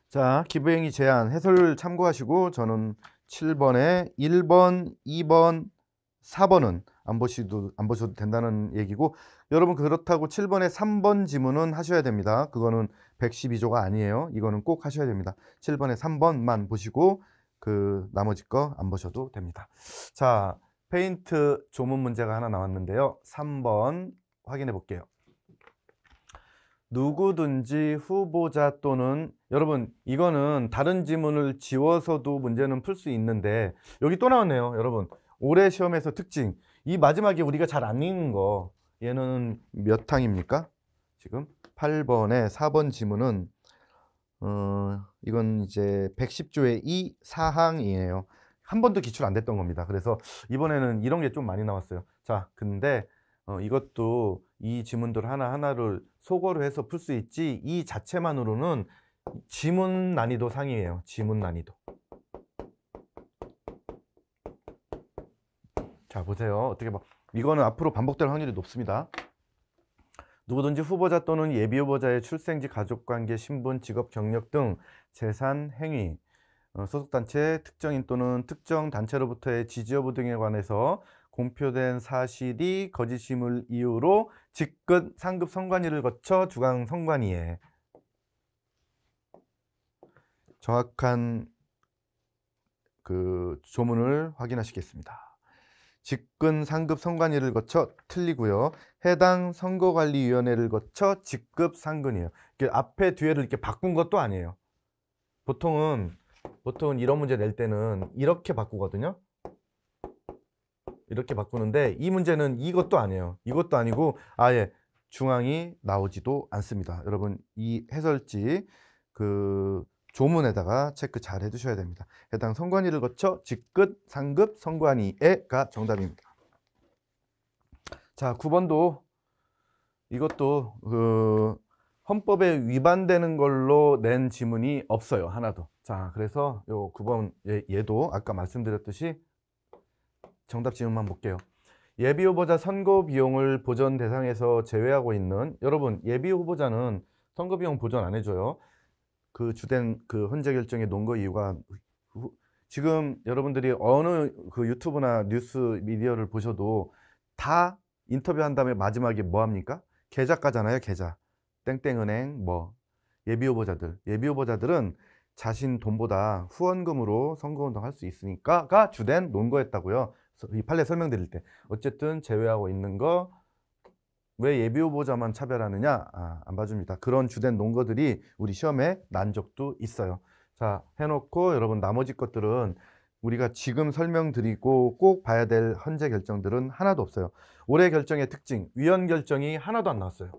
자 기부행위 제한 해설 참고하시고 저는 7번에 1번, 2번, 4번은 안 보셔도 안 보셔도 된다는 얘기고 여러분 그렇다고 7번에 3번 지문은 하셔야 됩니다. 그거는 112조가 아니에요. 이거는 꼭 하셔야 됩니다. 7번에 3번만 보시고 그 나머지 거 안 보셔도 됩니다. 자, 페인트 조문 문제가 하나 나왔는데요. 3번 확인해 볼게요. 누구든지 후보자 또는 여러분 이거는 다른 지문을 지워서도 문제는 풀 수 있는데 여기 또 나왔네요 여러분 올해 시험에서 특징 이 마지막에 우리가 잘 안 읽는 거 얘는 몇 항입니까? 지금 8번에 4번 지문은 어, 이건 이제 110조의 2 4항이에요 한 번도 기출 안 됐던 겁니다 그래서 이번에는 이런 게 좀 많이 나왔어요 자 근데 어, 이것도 이 지문들 하나하나를 속어로 해서 풀 수 있지 이 자체만으로는 지문 난이도 상이에요. 지문 난이도. 자 보세요. 어떻게 봐 이거는 앞으로 반복될 확률이 높습니다. 누구든지 후보자 또는 예비 후보자의 출생지, 가족관계, 신분, 직업, 경력 등 재산, 행위, 어, 소속단체, 특정인 또는 특정 단체로부터의 지지 여부 등에 관해서 공표된 사실이 거짓임을 이유로 직급 상급 선관위를 거쳐 주강 선관위에 정확한 그 조문을 확인하시겠습니다. 직근 상급 선관위를 거쳐 틀리고요. 해당 선거관리위원회를 거쳐 직급 상근이에요. 앞에 뒤에를 이렇게 바꾼 것도 아니에요. 보통은 보통은 이런 문제 낼 때는 이렇게 바꾸거든요. 이렇게 바꾸는데 이 문제는 이것도 아니에요. 이것도 아니고 아예 중앙이 나오지도 않습니다. 여러분 이 해설지 그 조문에다가 체크 잘 해두셔야 됩니다. 해당 선관위를 거쳐 직급, 상급, 선관위에가 정답입니다. 자, 9번도 이것도 그 헌법에 위반되는 걸로 낸 지문이 없어요. 하나도. 자, 그래서 요 9번 얘도 예, 아까 말씀드렸듯이 정답 지문만 볼게요. 예비 후보자 선거 비용을 보전 대상에서 제외하고 있는 여러분 예비 후보자는 선거 비용 보전 안 해줘요. 그 주된 그 헌재 결정에 논거 이유가 지금 여러분들이 어느 그 유튜브나 뉴스 미디어를 보셔도 다 인터뷰한 다음에 마지막에 뭐 합니까? 계좌가잖아요, 계좌. 땡땡은행 뭐 예비 후보자들. 예비 후보자들은 자신 돈보다 후원금으로 선거운동 할 수 있으니까가 주된 논거였다고요. 이 판례 설명드릴 때 어쨌든 제외하고 있는 거 왜 예비 후보자만 차별하느냐 아, 안 봐줍니다. 그런 주된 논거들이 우리 시험에 난 적도 있어요. 자 해놓고 여러분 나머지 것들은 우리가 지금 설명드리고 꼭 봐야 될 현재 결정들은 하나도 없어요. 올해 결정의 특징, 위헌 결정이 하나도 안 나왔어요.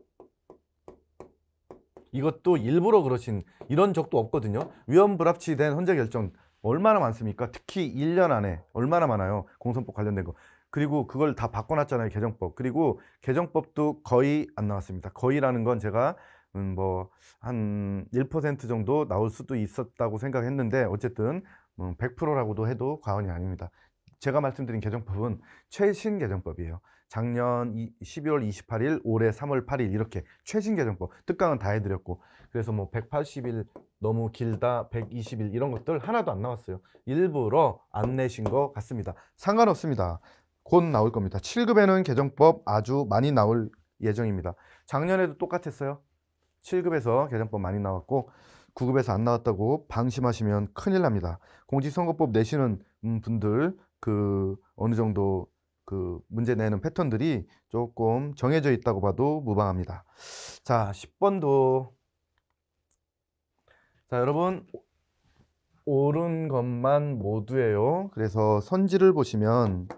이것도 일부러 그러신 이런 적도 없거든요. 위헌 불합치된 헌재 결정 얼마나 많습니까? 특히 1년 안에 얼마나 많아요. 공선법 관련된 거. 그리고 그걸 다 바꿔놨잖아요. 개정법. 그리고 개정법도 거의 안 나왔습니다. 거의라는 건 제가 음, 뭐, 한 1% 정도 나올 수도 있었다고 생각했는데, 어쨌든, 100%라고도 음, 해도 과언이 아닙니다. 제가 말씀드린 개정법은 최신 개정법이에요. 작년 12월 28일, 올해 3월 8일 이렇게 최신 개정법 특강은 다 해드렸고 그래서 뭐 180일 너무 길다, 120일 이런 것들 하나도 안 나왔어요. 일부러 안 내신 것 같습니다. 상관없습니다. 곧 나올 겁니다. 7급에는 개정법 아주 많이 나올 예정입니다. 작년에도 똑같았어요. 7급에서 개정법 많이 나왔고 9급에서 안 나왔다고 방심하시면 큰일 납니다. 공직선거법 내시는 분들 그 어느 정도 그 문제 내는 패턴들이 조금 정해져 있다고 봐도 무방합니다. 자, 10번도 자, 여러분 옳은 것만 모두예요. 그래서 선지를 보시면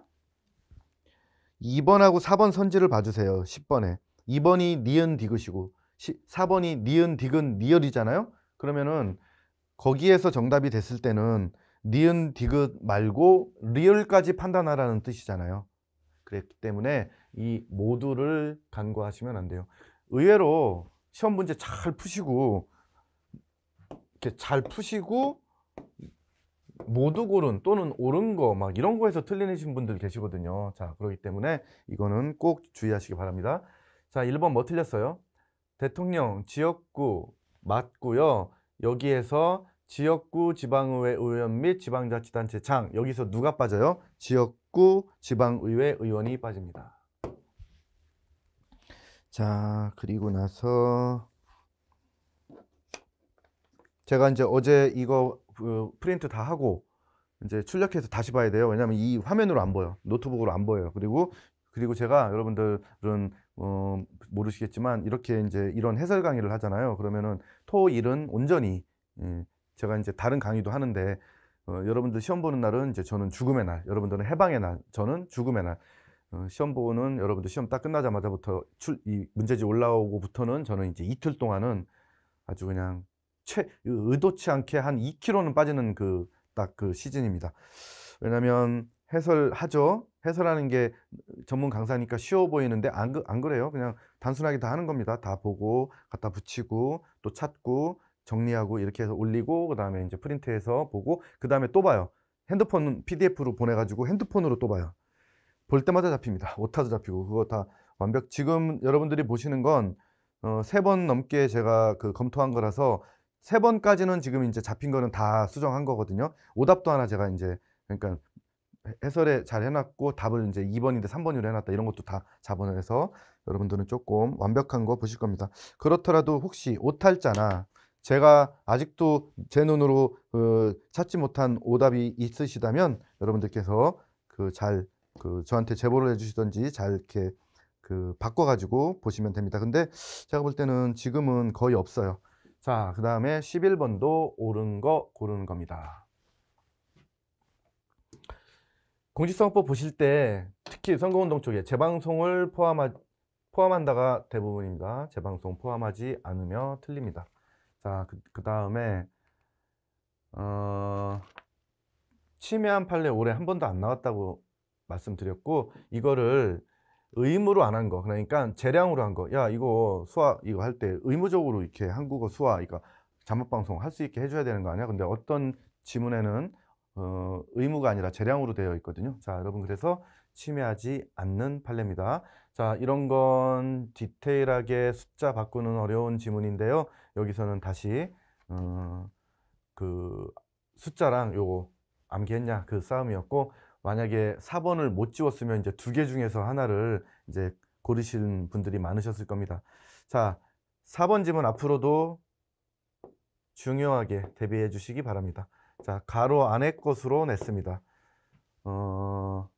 2번하고 4번 선지를 봐주세요. 10번에 2번이 니은 디귿이고 4번이 니은 디귿 니얼이잖아요. 그러면은 거기에서 정답이 됐을 때는 니은 디귿 말고 리을까지 판단하라는 뜻이잖아요. 그랬기 때문에 이 모두를 간과하시면 안 돼요. 의외로 시험 문제 잘 푸시고 이렇게 잘 푸시고 모두 고른 또는 옳은 거 막 이런 거에서 틀리신 분들 계시거든요. 자, 그렇기 때문에 이거는 꼭 주의하시기 바랍니다. 자, 1번 뭐 틀렸어요? 대통령 지역구 맞고요. 여기에서 지역구 지방의회 의원 및 지방자치단체 장 여기서 누가 빠져요? 지역 19 지방의회 의원이 빠집니다. 자, 그리고 나서 제가 이제 어제 이거 어, 프린트 다 하고 이제 출력해서 다시 봐야 돼요. 왜냐하면 이 화면으로 안 보여. 노트북으로 안 보여요. 그리고 그리고 제가 여러분들은 어, 모르시겠지만 이렇게 이제 이런 해설 강의를 하잖아요. 그러면은 토 일은 온전히 음, 제가 이제 다른 강의도 하는데 어, 여러분들 시험 보는 날은 이제 저는 죽음의 날, 여러분들은 해방의 날, 저는 죽음의 날. 어, 시험 보는 여러분들 시험 딱 끝나자마자부터 출, 이 문제지 올라오고부터는 저는 이제 이틀 동안은 아주 그냥 최, 의도치 않게 한 2kg는 빠지는 그 딱그 그 시즌입니다. 왜냐면 해설하죠. 해설하는 게 전문 강사니까 쉬워 보이는데 안, 그, 안 그래요. 그냥 단순하게 다 하는 겁니다. 다 보고 갖다 붙이고 또 찾고 정리하고 이렇게 해서 올리고 그 다음에 이제 프린트해서 보고 그 다음에 또 봐요 핸드폰 PDF로 보내가지고 핸드폰으로 또 봐요 볼 때마다 잡힙니다 오타도 잡히고 그거 다 완벽 지금 여러분들이 보시는 건 세번 어, 넘게 제가 그 검토한 거라서 세 번까지는 지금 이제 잡힌 거는 다 수정한 거거든요 오답도 하나 제가 이제 그러니까 해설에 잘 해놨고 답을 이제 2번인데 3번으로 해놨다 이런 것도 다 자본을 해서 여러분들은 조금 완벽한 거 보실 겁니다 그렇더라도 혹시 오탈자나 제가 아직도 제 눈으로 그 찾지 못한 오답이 있으시다면 여러분들께서 그잘그 그 저한테 제보를 해주시던지 잘 이렇게 그 바꿔가지고 보시면 됩니다. 근데 제가 볼 때는 지금은 거의 없어요. 자, 그 다음에 11번도 옳은 거 고르는 겁니다. 공직선거법 보실 때 특히 선거운동 쪽에 재방송을 포함하, 포함한다가 대부분입니다. 재방송 포함하지 않으며 틀립니다. 자, 그, 그 다음에, 어, 침해한 판례 올해 한 번도 안 나왔다고 말씀드렸고, 이거를 의무로 안 한 거. 그러니까 재량으로 한 거. 야, 이거 수화, 이거 할 때 의무적으로 이렇게 한국어 수화, 이거 자막방송 할 수 있게 해줘야 되는 거 아니야? 근데 어떤 지문에는 어, 의무가 아니라 재량으로 되어 있거든요. 자, 여러분 그래서 침해하지 않는 판례입니다. 자, 이런 건 디테일하게 숫자 바꾸는 어려운 지문인데요. 여기서는 다시 음, 그 숫자랑 요거 암기했냐 그 싸움이었고 만약에 4번을 못 지웠으면 이제 두 개 중에서 하나를 이제 고르신 분들이 많으셨을 겁니다. 자, 4번 지문 앞으로도 중요하게 대비해 주시기 바랍니다. 자, 가로 안의 것으로 냈습니다. 어...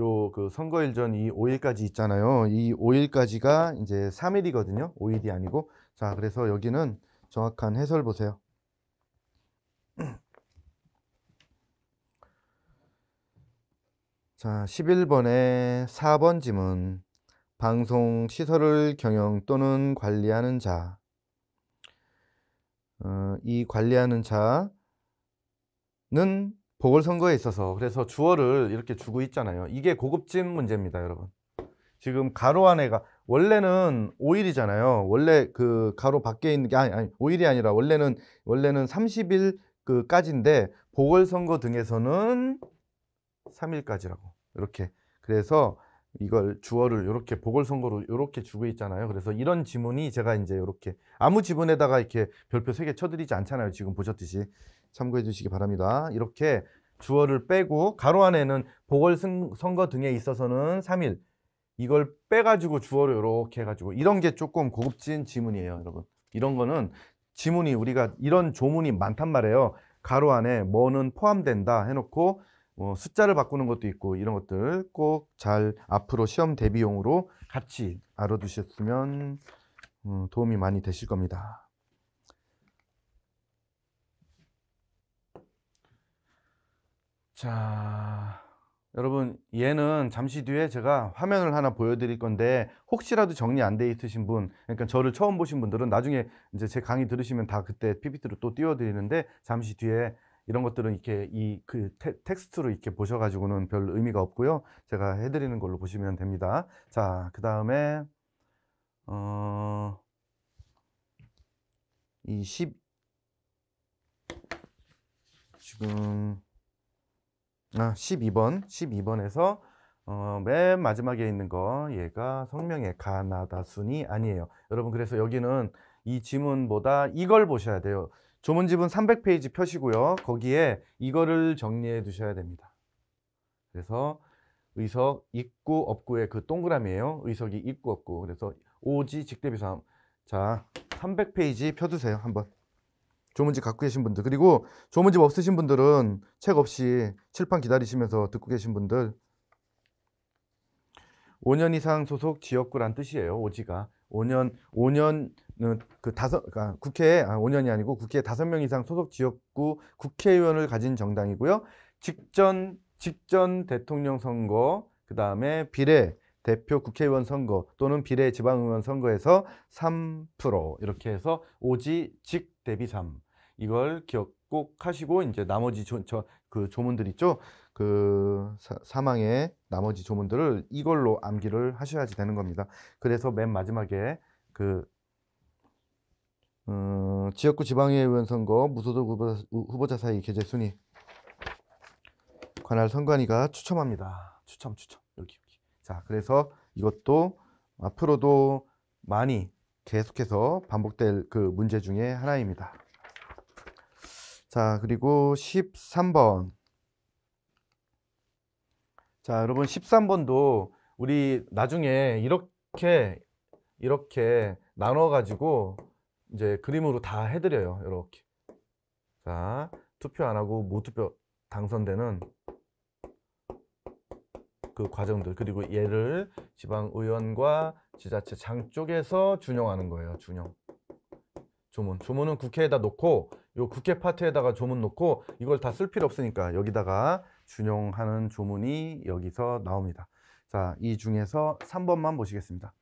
요그 선거일 전 이 5일까지 있잖아요. 이 5일까지가 이제 3일이거든요. 5일이 아니고. 자, 그래서 여기는 정확한 해설 보세요. 자, 1 1번에 4번 지문. 방송 시설을 경영 또는 관리하는 자. 어, 이 관리하는 자는 보궐선거에 있어서 그래서 주어를 이렇게 주고 있잖아요. 이게 고급진 문제입니다, 여러분. 지금 가로 안에가 원래는 5일이잖아요. 원래 그 가로 밖에 있는 게 아니 아니 5일이 아니라 원래는 원래는 30일 그까지인데 보궐선거 등에서는 3일까지라고 이렇게 그래서 이걸 주어를 이렇게 보궐선거로 이렇게 주고 있잖아요. 그래서 이런 지문이 제가 이제 이렇게 아무 지문에다가 이렇게 별표 3개 쳐드리지 않잖아요. 지금 보셨듯이 참고해 주시기 바랍니다. 이렇게 주어를 빼고 가로 안에는 보궐선거 등에 있어서는 3일 이걸 빼가지고 주어를 이렇게 해가지고 이런 게 조금 고급진 지문이에요 여러분 이런 거는 지문이 우리가 이런 조문이 많단 말이에요 가로 안에 뭐는 포함된다 해놓고 뭐 숫자를 바꾸는 것도 있고 이런 것들 꼭 잘 앞으로 시험 대비용으로 같이 알아두셨으면 음, 도움이 많이 되실 겁니다 자, 여러분 얘는 잠시 뒤에 제가 화면을 하나 보여드릴 건데 혹시라도 정리 안 돼 있으신 분 그러니까 저를 처음 보신 분들은 나중에 이제 제 강의 들으시면 다 그때 PPT로 또 띄워드리는데 잠시 뒤에 이런 것들은 이렇게 이 그 텍스트로 이렇게 보셔가지고는 별 의미가 없고요 제가 해드리는 걸로 보시면 됩니다 자그 다음에 어이1 0 지금 아, 12번, 12번에서 어, 맨 마지막에 있는 거 얘가 성명의 가나다순이 아니에요. 여러분 그래서 여기는 이 지문보다 이걸 보셔야 돼요. 조문집은 300페이지 펴시고요 거기에 이거를 정리해 두셔야 됩니다. 그래서 의석 입구 없구의 그동그라미에요 의석이 입구 없구. 그래서 오지 직대비상. 자, 300페이지 펴두세요. 한번. 조문집 갖고 계신 분들 그리고 조문집 없으신 분들은 책 없이 칠판 기다리시면서 듣고 계신 분들 5년 이상 소속 지역구란 뜻이에요. 오지가 5년 5년 은그 어, 다섯 그러니까 국회에 아, 5년이 아니고 국회에 다섯 명 이상 소속 지역구 국회의원을 가진 정당이고요. 직전 직전 대통령 선거 그 다음에 비례 대표 국회의원 선거 또는 비례 지방의원 선거에서 3% 이렇게 해서 오지 직 대비 3 이걸 기억 꼭 하시고 이제 나머지 저그 조문들 있죠 그 사, 사망의 나머지 조문들을 이걸로 암기를 하셔야지 되는 겁니다. 그래서 맨 마지막에 그 음, 지역구 지방의원 선거 무소속 후보자, 후보자 사이 계제 순위 관할 선관위가 추첨합니다. 추첨 추첨. 자, 그래서 이것도 앞으로도 많이 계속해서 반복될 그 문제 중에 하나입니다. 자, 그리고 13번. 자, 여러분 13번도 우리 나중에 이렇게 이렇게 나눠 가지고 이제 그림으로 다 해드려요. 이렇게. 자, 투표 안 하고 모투표 당선되는 그 과정들 그리고 얘를 지방의원과 지자체 장 쪽에서 준용하는 거예요. 준용. 조문. 조문은 국회에다 놓고 요 국회 파트에다가 조문 놓고 이걸 다 쓸 필요 없으니까 여기다가 준용하는 조문이 여기서 나옵니다. 자, 이 중에서 3번만 보시겠습니다.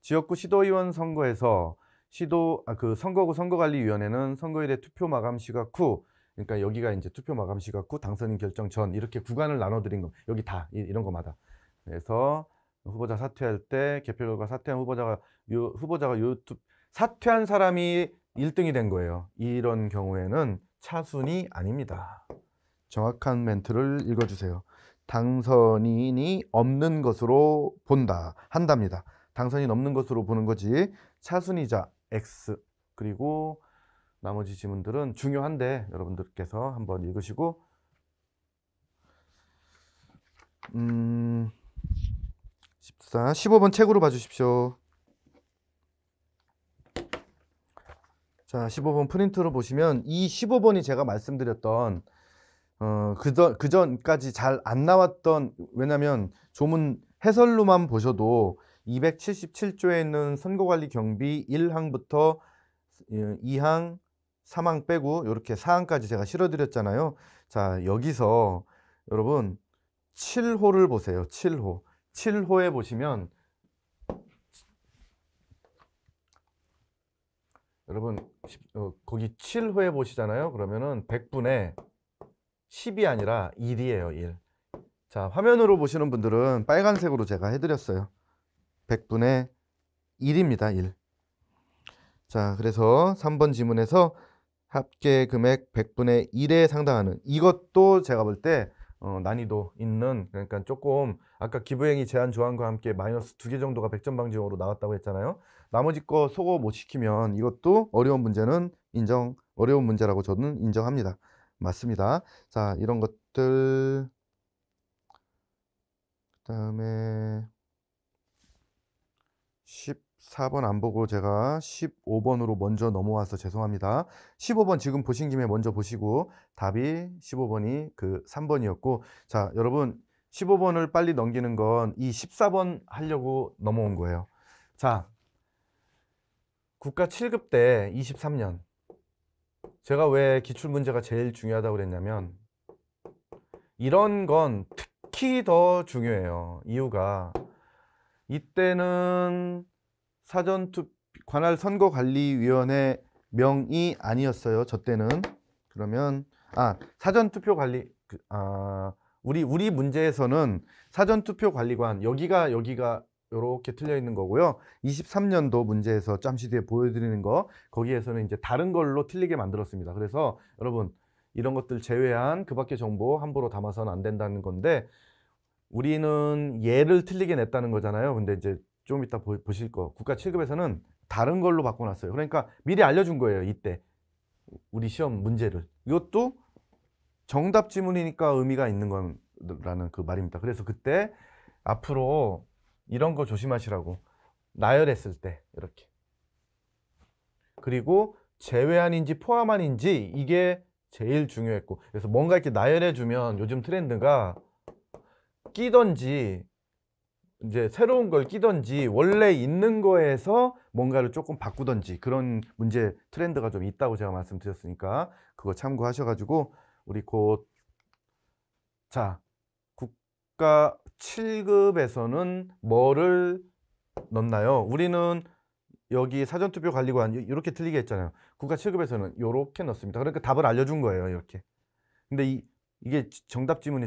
지역구 시도의원 선거에서 시도 아, 그 선거구 선거관리위원회는 선거일에 투표 마감 시각 후 그러니까 여기가 이제 투표 마감 시각구 당선인 결정 전 이렇게 구간을 나눠드린 거 여기 다 이, 런 거마다 그래서 후보자 사퇴할 때 개표 결과 사퇴한 후보자가 요, 후보자가 요튜 사퇴한 사람이 1등이 된 거예요. 이런 경우에는 차순이 아닙니다. 정확한 멘트를 읽어주세요. 당선인이 없는 것으로 본다 한답니다. 당선인 없는 것으로 보는 거지 차순이자 X 그리고 나머지 지문들은 중요한데 여러분들께서 한번 읽으시고 음, 14, 15번 책으로 봐주십시오. 자, 15번 프린트로 보시면 이 15번이 제가 말씀드렸던 어, 그전, 그전까지 잘 안 나왔던 왜냐면 조문 해설로만 보셔도 277조에 있는 선거관리 경비 1항부터 2항, 사망 빼고 이렇게 사항까지 제가 실어드렸잖아요. 자 여기서 여러분 7호를 보세요. 7호. 7호에 보시면 여러분 어, 거기 7호에 보시잖아요. 그러면은 100분의 10이 아니라 1이에요. 1. 자 화면으로 보시는 분들은 빨간색으로 제가 해드렸어요. 100분의 1입니다. 1. 자 그래서 3번 지문에서 합계 금액 100분의 1에 상당하는 이것도 제가 볼때 어, 난이도 있는 그러니까 조금 아까 기부행위 제한 조항과 함께 마이너스 두 개 정도가 100점 방정으로 지 나왔다고 했잖아요. 나머지 거 소거 못 시키면 이것도 어려운 문제는 인정 어려운 문제라고 저는 인정합니다. 맞습니다. 자 이런 것들 그다음에 10 14번 안 보고 제가 15번으로 먼저 넘어와서 죄송합니다. 15번 지금 보신 김에 먼저 보시고 답이 15번이 그 3번이었고 자 여러분 15번을 빨리 넘기는 건 이 14번 하려고 넘어온 거예요. 자 국가 7급 때 23년 제가 왜 기출문제가 제일 중요하다고 그랬냐면 이런 건 특히 더 중요해요. 이유가 이때는 사전투 관할 선거관리위원회 명이 아니었어요. 저 때는 그러면 아 사전투표 관리 그, 아 우리 우리 문제에서는 사전투표 관리관 여기가 여기가 이렇게 틀려 있는 거고요. 23년도 문제에서 잠시 뒤에 보여드리는 거 거기에서는 이제 다른 걸로 틀리게 만들었습니다. 그래서 여러분 이런 것들 제외한 그밖에 정보 함부로 담아서는 안 된다는 건데 우리는 예를 틀리게 냈다는 거잖아요. 근데 이제 좀 이따 보, 실거 국가 7급에서는 다른 걸로 바꿔놨어요. 그러니까 미리 알려준 거예요. 이때 우리 시험 문제를 이것도 정답 지문이니까 의미가 있는 거라는 그 말입니다. 그래서 그때 앞으로 이런 거 조심하시라고 나열했을 때 이렇게 그리고 제외한인지 포함한인지 이게 제일 중요했고 그래서 뭔가 이렇게 나열해 주면 요즘 트렌드가 끼던지 이제 새로운 걸 끼던지 원래 있는 거에서 뭔가를 조금 바꾸던지 그런 문제 트렌드가 좀 있다고 제가 말씀드렸으니까 그거 참고하셔가지고 우리 곧 자 국가 7급에서는 뭐를 넣나요? 우리는 여기 사전투표 관리관 이렇게 틀리게 했잖아요. 국가 7급에서는 이렇게 넣습니다. 그러니까 답을 알려준 거예요. 이렇게. 근데 이, 이게 정답 지문이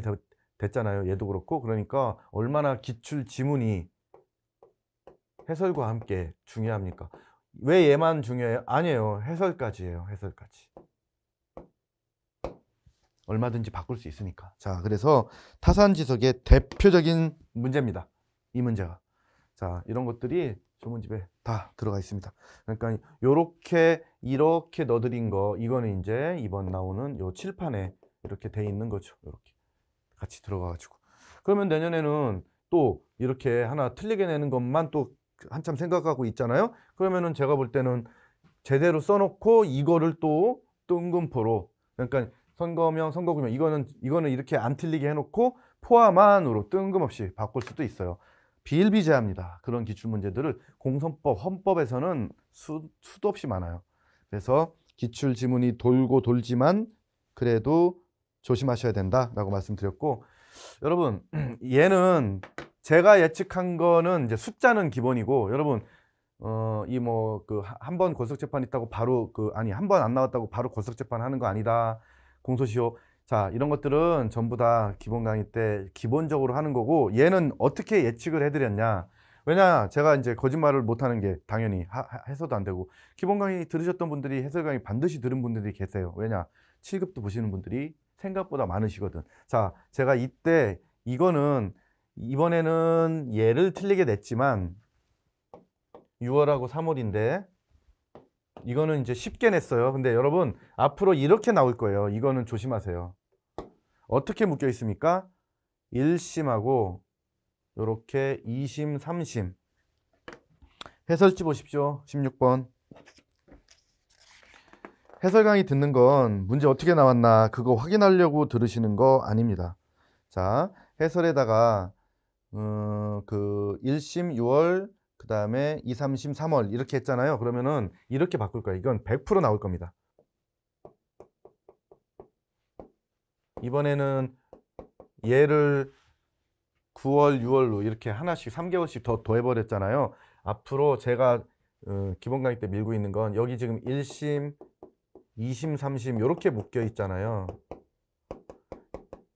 됐잖아요. 얘도 그렇고 그러니까 얼마나 기출 지문이 해설과 함께 중요합니까? 왜 얘만 중요해요? 아니에요. 해설까지예요. 해설까지. 얼마든지 바꿀 수 있으니까. 자, 그래서 타산지석의 대표적인 문제입니다. 이 문제가. 자, 이런 것들이 조문집에 다 들어가 있습니다. 그러니까 이렇게 이렇게 넣어드린 거 이거는 이제 이번 나오는 요 칠판에 이렇게 돼 있는 거죠. 이렇게 같이 들어가가지고 그러면 내년에는 또 이렇게 하나 틀리게 내는 것만 또 한참 생각하고 있잖아요 그러면은 제가 볼 때는 제대로 써놓고 이거를 또 뜬금포로 그러니까 선거면 선거구면 이거는 이거는 이렇게 안 틀리게 해놓고 포함안으로 뜬금없이 바꿀 수도 있어요 비일비재합니다 그런 기출문제들을 공선법 헌법에서는 수, 수도 없이 많아요 그래서 기출지문이 돌고 돌지만 그래도 조심하셔야 된다라고 말씀드렸고 여러분 얘는 제가 예측한 거는 이제 숫자는 기본이고 여러분 어 이 뭐 그 한 번 고속 재판 있다고 바로 그 아니 한 번 안 나왔다고 바로 고속 재판 하는 거 아니다 공소시효 자 이런 것들은 전부 다 기본 강의 때 기본적으로 하는 거고 얘는 어떻게 예측을 해드렸냐 왜냐 제가 이제 거짓말을 못하는 게 당연히 하, 해서도 안 되고 기본 강의 들으셨던 분들이 해설 강의 반드시 들은 분들이 계세요 왜냐 7급도 보시는 분들이 생각보다 많으시거든. 자, 제가 이때 이거는 이번에는 얘를 틀리게 냈지만 6월하고 3월인데 이거는 이제 쉽게 냈어요. 근데 여러분 앞으로 이렇게 나올 거예요. 이거는 조심하세요. 어떻게 묶여 있습니까? 1심하고 이렇게 2심, 3심 해설지 보십시오. 16번 해설 강의 듣는 건 문제 어떻게 나왔나 그거 확인하려고 들으시는 거 아닙니다. 자, 해설에다가 음, 그 1심 6월 그 다음에 2, 3심 3월 이렇게 했잖아요. 그러면은 이렇게 바꿀 거예요. 이건 100% 나올 겁니다. 이번에는 얘를 9월, 6월로 이렇게 하나씩 3개월씩 더 더해버렸잖아요. 앞으로 제가 어, 기본 강의 때 밀고 있는 건 여기 지금 1심, 2심, 3심 이렇게 묶여 있잖아요.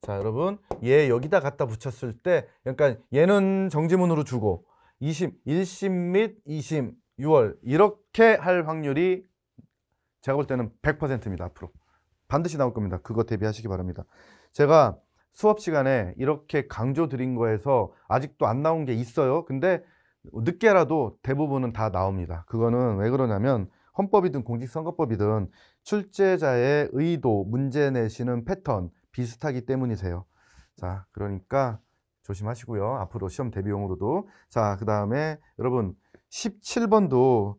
자, 여러분. 얘 여기다 갖다 붙였을 때 그러니까 얘는 정지문으로 주고 2심, 1심 및 2심 6월 이렇게 할 확률이 제가 볼 때는 100%입니다. 앞으로. 반드시 나올 겁니다. 그거 대비하시기 바랍니다. 제가 수업 시간에 이렇게 강조 드린 거에서 아직도 안 나온 게 있어요. 근데 늦게라도 대부분은 다 나옵니다. 그거는 왜 그러냐면 헌법이든 공직선거법이든 출제자의 의도, 문제 내시는 패턴 비슷하기 때문이세요. 자, 그러니까 조심하시고요. 앞으로 시험 대비용으로도. 자, 그 다음에 여러분 17번도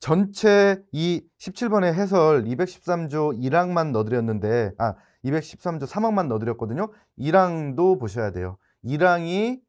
전체 이 17번의 해설 213조 1항만 넣어드렸는데 아 213조 3항만 넣어드렸거든요. 1항도 보셔야 돼요. 1항이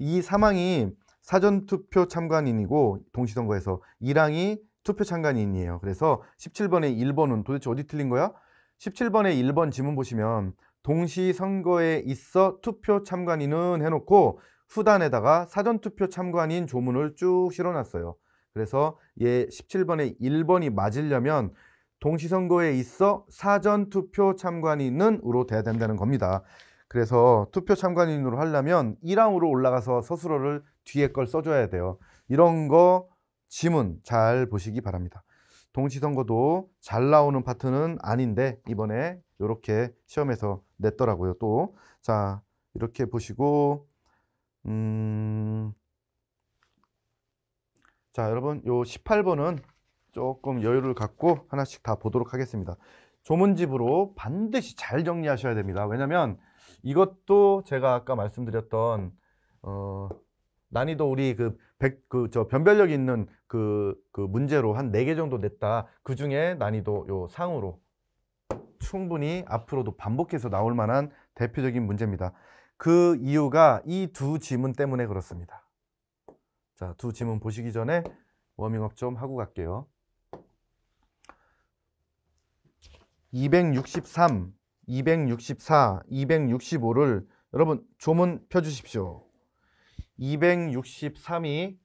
이 3항이 사전투표 참관인이고 동시선거에서 1항이 투표 참관인이에요. 그래서 17번의 1번은 도대체 어디 틀린 거야? 17번의 1번 지문 보시면 동시 선거에 있어 투표 참관인은 해놓고 후단에다가 사전투표 참관인 조문을 쭉 실어놨어요. 그래서 얘 17번의 1번이 맞으려면 동시선거에 있어 사전투표 참관인은으로 돼야 된다는 겁니다. 그래서 투표 참관인으로 하려면 1항으로 올라가서 서술어를 뒤에 걸 써줘야 돼요. 이런 거 지문 잘 보시기 바랍니다. 동시선거도 잘 나오는 파트는 아닌데 이번에 이렇게 시험에서 냈더라고요. 또 자 이렇게 보시고 음... 자 여러분 요 18번은 조금 여유를 갖고 하나씩 다 보도록 하겠습니다. 조문집으로 반드시 잘 정리하셔야 됩니다. 왜냐면 이것도 제가 아까 말씀드렸던 어, 난이도 우리 그백그저 변별력 있는 그그 그 문제로 한 네 개 정도 냈다. 그 중에 난이도 요 상으로 충분히 앞으로도 반복해서 나올 만한 대표적인 문제입니다. 그 이유가 이 두 지문 때문에 그렇습니다. 자, 두 지문 보시기 전에 워밍업 좀 하고 갈게요. 263, 264, 265를 여러분 조문 펴 주십시오. 263이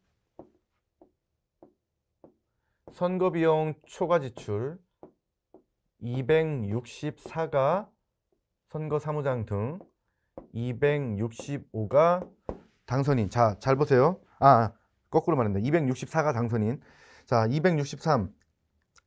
선거비용 초과지출 264가 선거사무장 등 265가 당선인 자잘 보세요 아, 아 거꾸로 말했네 264가 당선인 자263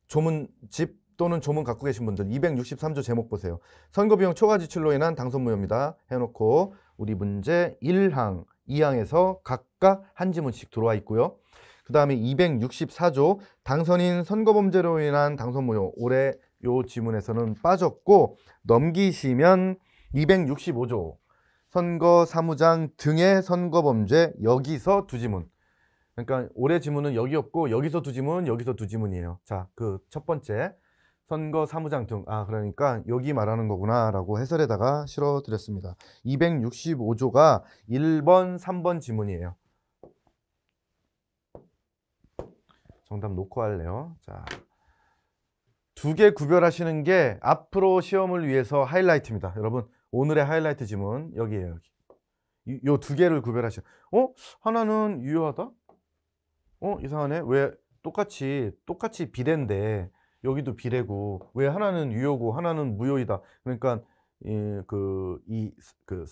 조문집 또는 조문 갖고 계신 분들 263조 제목 보세요 선거비용 초과지출로 인한 당선무효입니다 해놓고 우리 문제 1항 2항에서 각각 한 지문씩 들어와 있고요. 그 다음에 264조 당선인 선거범죄로 인한 당선 무효 올해 요 지문에서는 빠졌고 넘기시면 265조 선거 사무장 등의 선거 범죄 여기서 두 지문 그러니까 올해 지문은 여기 없고 여기서 두 지문 여기서 두 지문이에요 자그 첫 번째 선거 사무장 등, 아, 그러니까 여기 말하는 거구나 라고 해설에다가 실어드렸습니다. 265조가 1번, 3번 지문이에요. 정답 놓고 할래요. 자. 두 개 구별하시는 게 앞으로 시험을 위해서 하이라이트입니다. 여러분, 오늘의 하이라이트 지문 여기에요, 여기. 요두 개를 구별하셔 어? 하나는 유효하다? 어? 이상하네? 왜 똑같이, 똑같이 비례인데 여기도 비례고 왜 하나는 유효고 하나는 무효이다. 그러니까 그이그 그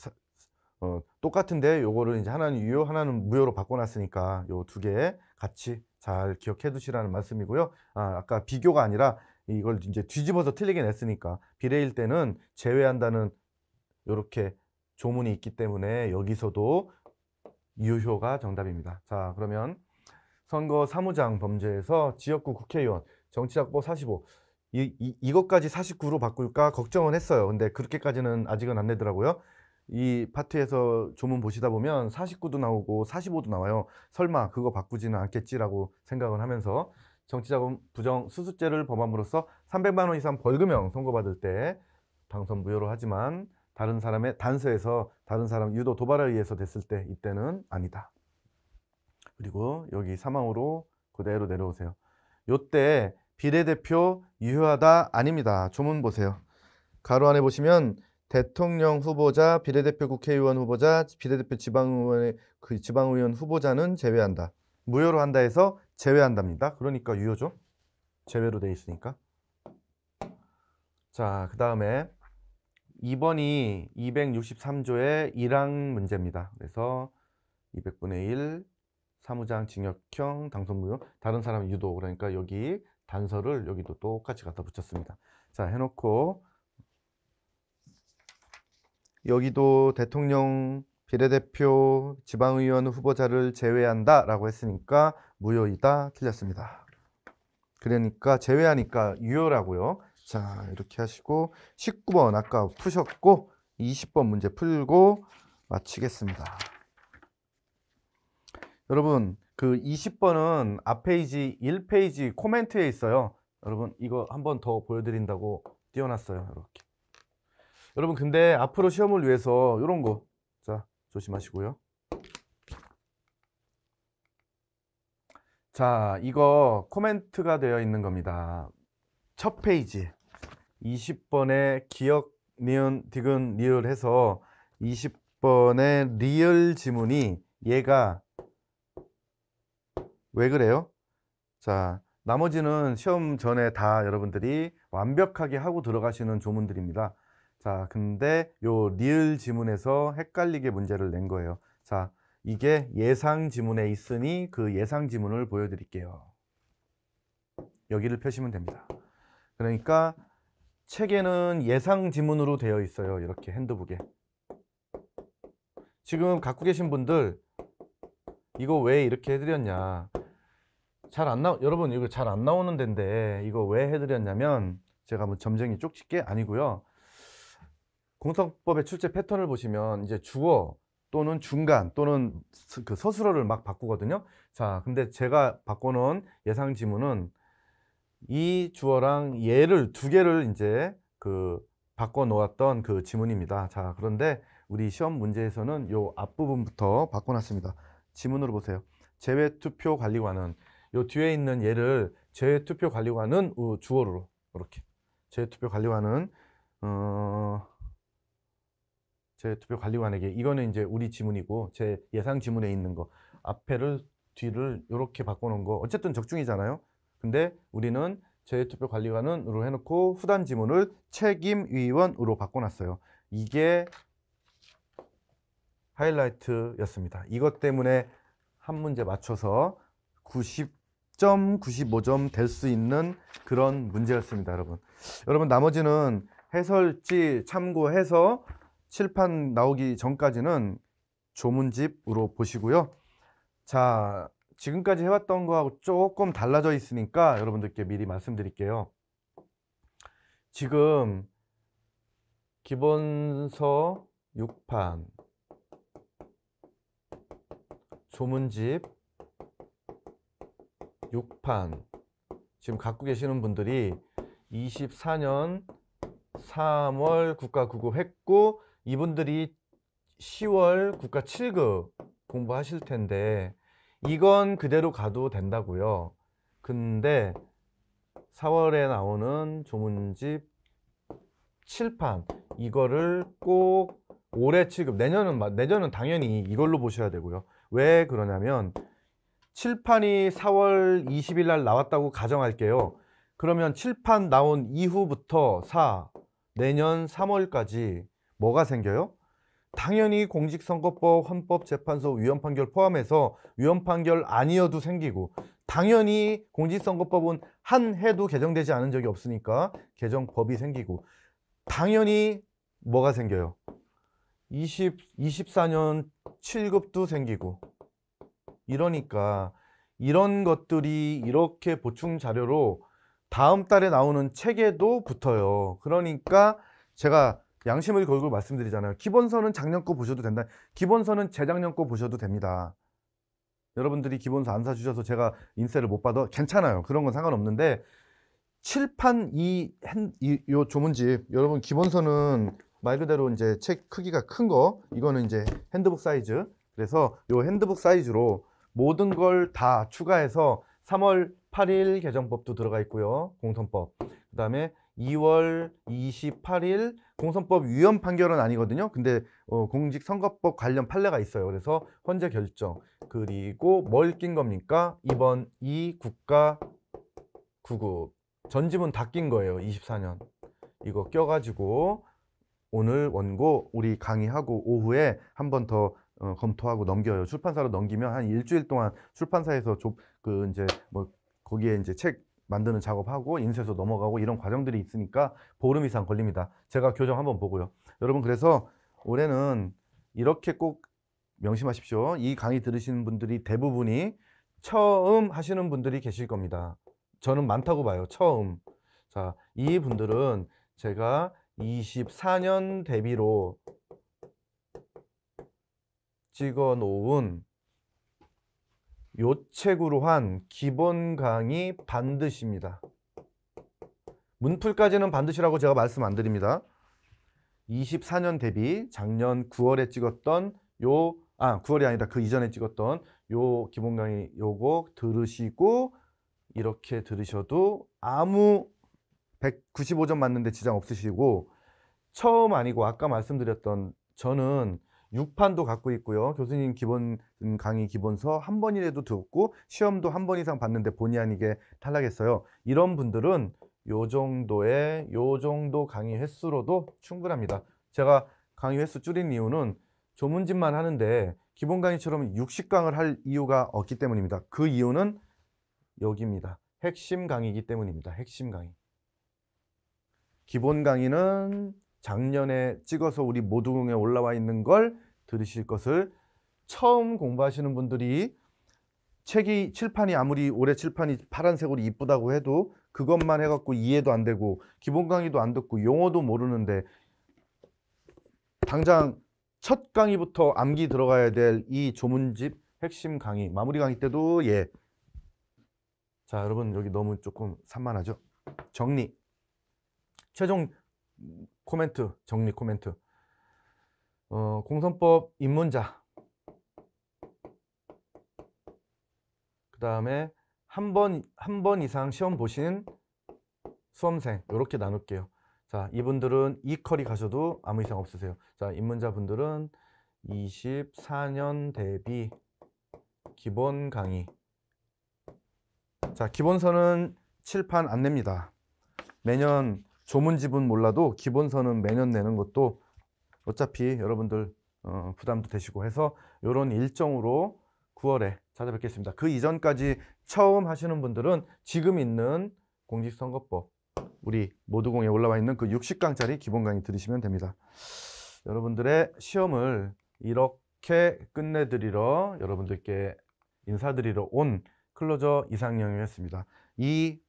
어, 똑같은데 요거를 이제 하나는 유효 하나는 무효로 바꿔놨으니까 요 두 개 같이 잘 기억해 두시라는 말씀이고요. 아, 아까 비교가 아니라 이걸 이제 뒤집어서 틀리게 냈으니까 비례일 때는 제외한다는 요렇게 조문이 있기 때문에 여기서도 유효가 정답입니다. 자 그러면 선거 사무장 범죄에서 지역구 국회의원 정치학법 45. 이, 이, 이것까지 49로 바꿀까 걱정은 했어요. 근데 그렇게까지는 아직은 안 되더라고요. 이 파트에서 조문 보시다 보면 49도 나오고 45도 나와요. 설마 그거 바꾸지는 않겠지라고 생각을 하면서 정치자금 부정 수수죄를 범함으로써 300만 원 이상 벌금형 선고받을 때 당선 무효로 하지만 다른 사람의 단서에서 다른 사람 유도 도발에 의해서 됐을 때 이때는 아니다. 그리고 여기 사망으로 그대로 내려오세요. 요때 비례대표 유효하다 아닙니다. 조문 보세요. 가로 안에 보시면 대통령 후보자, 비례대표 국회의원 후보자, 비례대표 지방의원그 지방의원 후보자는 제외한다. 무효로 한다 해서 제외한답니다. 그러니까 유효죠. 제외로 돼 있으니까. 자, 그 다음에 2번이 263조의 1항 문제입니다. 그래서 200분의 1 사무장 징역형 당선무효 다른 사람 유도 그러니까 여기 단서를 여기도 똑같이 갖다 붙였습니다. 자, 해놓고 여기도 대통령 비례대표 지방의원 후보자를 제외한다 라고 했으니까 무효이다 틀렸습니다. 그러니까 제외하니까 유효라고요. 자 이렇게 하시고 19번 아까 푸셨고 20번 문제 풀고 마치겠습니다. 여러분 그 20번은 앞페이지 1페이지 코멘트에 있어요. 여러분 이거 한 번 더 보여드린다고 띄워놨어요. 이렇게. 여러분 근데 앞으로 시험을 위해서 이런 거. 자 조심하시고요. 자 이거 코멘트가 되어 있는 겁니다. 첫 페이지 20번에 기억, 니은, 디귿, 리을 해서 2 0번에 리을 지문이 얘가 왜 그래요? 자, 나머지는 시험 전에 다 여러분들이 완벽하게 하고 들어가시는 조문들입니다. 자, 근데 요 리을 지문에서 헷갈리게 문제를 낸 거예요. 자, 이게 예상 지문에 있으니 그 예상 지문을 보여드릴게요. 여기를 펴시면 됩니다. 그러니까 책에는 예상 지문으로 되어 있어요. 이렇게 핸드북에. 지금 갖고 계신 분들 이거 왜 이렇게 해드렸냐 잘안나 여러분 이거 잘 안 나오는 데인데 이거 왜 해드렸냐면 제가 뭐 점쟁이 쪽집 게 아니고요. 공통법의 출제 패턴을 보시면 이제 주어 또는 중간 또는 그 서술어를 막 바꾸거든요. 자, 근데 제가 바꿔놓은 예상 지문은 이 주어랑 예를두 개를 이제 그 바꿔 놓았던 그 지문입니다. 자, 그런데 우리 시험 문제에서는 요 앞부분부터 바꿔 놨습니다. 지문으로 보세요. 제외투표 관리관은 요 뒤에 있는 얘를 재투표관리관은 어, 주어로 이렇게 재투표관리관은 어, 재투표관리관에게 이거는 이제 우리 지문이고 제 예상 지문에 있는 거 앞에를 뒤를 이렇게 바꿔놓은 거 어쨌든 적중이잖아요. 근데 우리는 재투표관리관은으로 해놓고 후단 지문을 책임위원으로 바꿔놨어요. 이게 하이라이트였습니다. 이것 때문에 한 문제 맞춰서 90 195점 될 수 있는 그런 문제였습니다 여러분 여러분 나머지는 해설지 참고해서 칠판 나오기 전까지는 조문집으로 보시고요 자 지금까지 해왔던 거하고 조금 달라져 있으니까 여러분들께 미리 말씀드릴게요 지금 기본서 6판 조문집 6판 지금 갖고 계시는 분들이 24년 3월 국가 9급 했고 이분들이 10월 국가 7급 공부하실 텐데 이건 그대로 가도 된다고요. 근데 4월에 나오는 조문집 7판 이거를 꼭 올해 7급 내년은 내년은 당연히 이걸로 보셔야 되고요. 왜 그러냐면 칠판이 4월 20일 날 나왔다고 가정할게요. 그러면 칠판 나온 이후부터 4, 내년 3월까지 뭐가 생겨요? 당연히 공직선거법, 헌법재판소 위헌 판결 포함해서 위헌 판결 아니어도 생기고 당연히 공직선거법은 한 해도 개정되지 않은 적이 없으니까 개정법이 생기고 당연히 뭐가 생겨요? 20, 24년 7급도 생기고 이러니까 이런 것들이 이렇게 보충 자료로 다음 달에 나오는 책에도 붙어요. 그러니까 제가 양심을 걸고 말씀드리잖아요. 기본서는 작년 거 보셔도 된다. 기본서는 재작년 거 보셔도 됩니다. 여러분들이 기본서 안 사주셔서 제가 인쇄를 못 받아 괜찮아요. 그런 건 상관없는데 칠판 이, 이, 요 조문집 여러분 기본서는 말 그대로 이제 책 크기가 큰 거 이거는 이제 핸드북 사이즈 그래서 요 핸드북 사이즈로 모든 걸 다 추가해서 3월 8일 개정법도 들어가 있고요. 공선법. 그 다음에 2월 28일 공선법 위헌 판결은 아니거든요. 근데 어, 공직선거법 관련 판례가 있어요. 그래서 헌재 결정. 그리고 뭘 낀 겁니까? 이번 이 국가 구급 전지문 다 낀 거예요. 24년. 이거 껴가지고 오늘 원고 우리 강의하고 오후에 한번더 어, 검토하고 넘겨요. 출판사로 넘기면 한 일주일 동안 출판사에서 좀그 이제 뭐 거기에 이제 책 만드는 작업하고 인쇄소 넘어가고 이런 과정들이 있으니까 보름 이상 걸립니다. 제가 교정 한번 보고요. 여러분 그래서 올해는 이렇게 꼭 명심하십시오. 이 강의 들으시는 분들이 대부분이 처음 하시는 분들이 계실 겁니다. 저는 많다고 봐요. 처음. 자, 이 분들은 제가 24년 대비로 찍어 놓은 요 책으로 한 기본 강의 반드시입니다. 문풀까지는 반드시라고 제가 말씀 안 드립니다. 24년 대비 작년 9월에 찍었던 요, 아, 9월이 아니라그 이전에 찍었던 요 기본 강의 요거 들으시고 이렇게 들으셔도 아무 195점 맞는데 지장 없으시고 처음 아니고 아까 말씀드렸던 저는 6판도 갖고 있고요. 교수님 기본 음, 강의 기본서 한 번이라도 듣고 시험도 한 번 이상 봤는데 본의 아니게 탈락했어요. 이런 분들은 요 정도의 요 정도 강의 횟수로도 충분합니다. 제가 강의 횟수 줄인 이유는 조문집만 하는데 기본 강의처럼 60강을 할 이유가 없기 때문입니다. 그 이유는 여기입니다. 핵심 강의이기 때문입니다. 핵심 강의. 기본 강의는 작년에 찍어서 우리 모두공에 올라와 있는 걸 들으실 것을 처음 공부하시는 분들이 책이 칠판이 아무리 올해 칠판이 파란색으로 이쁘다고 해도 그것만 해갖고 이해도 안 되고 기본 강의도 안 듣고 용어도 모르는데 당장 첫 강의부터 암기 들어가야 될 이 조문집 핵심 강의 마무리 강의 때도 예. 자 여러분 여기 너무 조금 산만하죠? 정리 최종 코멘트 정리 코멘트 어, 공선법 입문자 그 다음에 한 번 한 번 이상 시험 보신 수험생 이렇게 나눌게요 자 이분들은 이 커리 가셔도 아무 이상 없으세요 자 입문자분들은 24년 대비 기본 강의 자 기본서는 칠판 안 냅니다 매년 조문집은 몰라도 기본서는 매년 내는 것도 어차피 여러분들 어, 부담도 되시고 해서 이런 일정으로 9월에 찾아뵙겠습니다. 그 이전까지 처음 하시는 분들은 지금 있는 공직선거법 우리 모두공에 올라와 있는 그 60강짜리 기본 강의 들으시면 됩니다. 여러분들의 시험을 이렇게 끝내드리러 여러분들께 인사드리러 온 클로저 이상영이었습니다. 이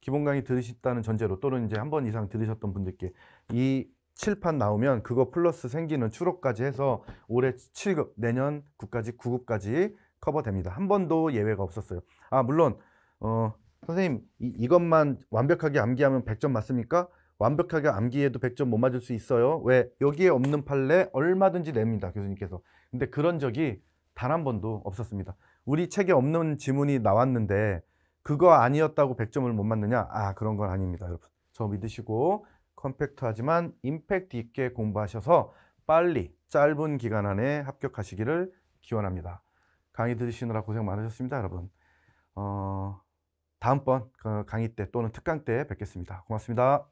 기본 강의 들으셨다는 전제로 또는 이제 한번 이상 들으셨던 분들께 이 7판 나오면 그거 플러스 생기는 추록까지 해서 올해 7급 내년 9까지구급까지 커버됩니다. 한 번도 예외가 없었어요. 아 물론 어, 선생님 이, 것만 완벽하게 암기하면 100점 맞습니까? 완벽하게 암기해도 100점 못 맞을 수 있어요. 왜? 여기에 없는 판례 얼마든지 냅니다. 교수님께서. 근데 그런 적이 단 한 번도 없었습니다. 우리 책에 없는 지문이 나왔는데 그거 아니었다고 100점을 못 맞느냐? 아 그런 건 아닙니다. 여러분. 저 믿으시고 컴팩트하지만 임팩트 있게 공부하셔서 빨리 짧은 기간 안에 합격하시기를 기원합니다. 강의 들으시느라 고생 많으셨습니다, 여러분. 어, 다음번 그 강의 때 또는 특강 때 뵙겠습니다. 고맙습니다.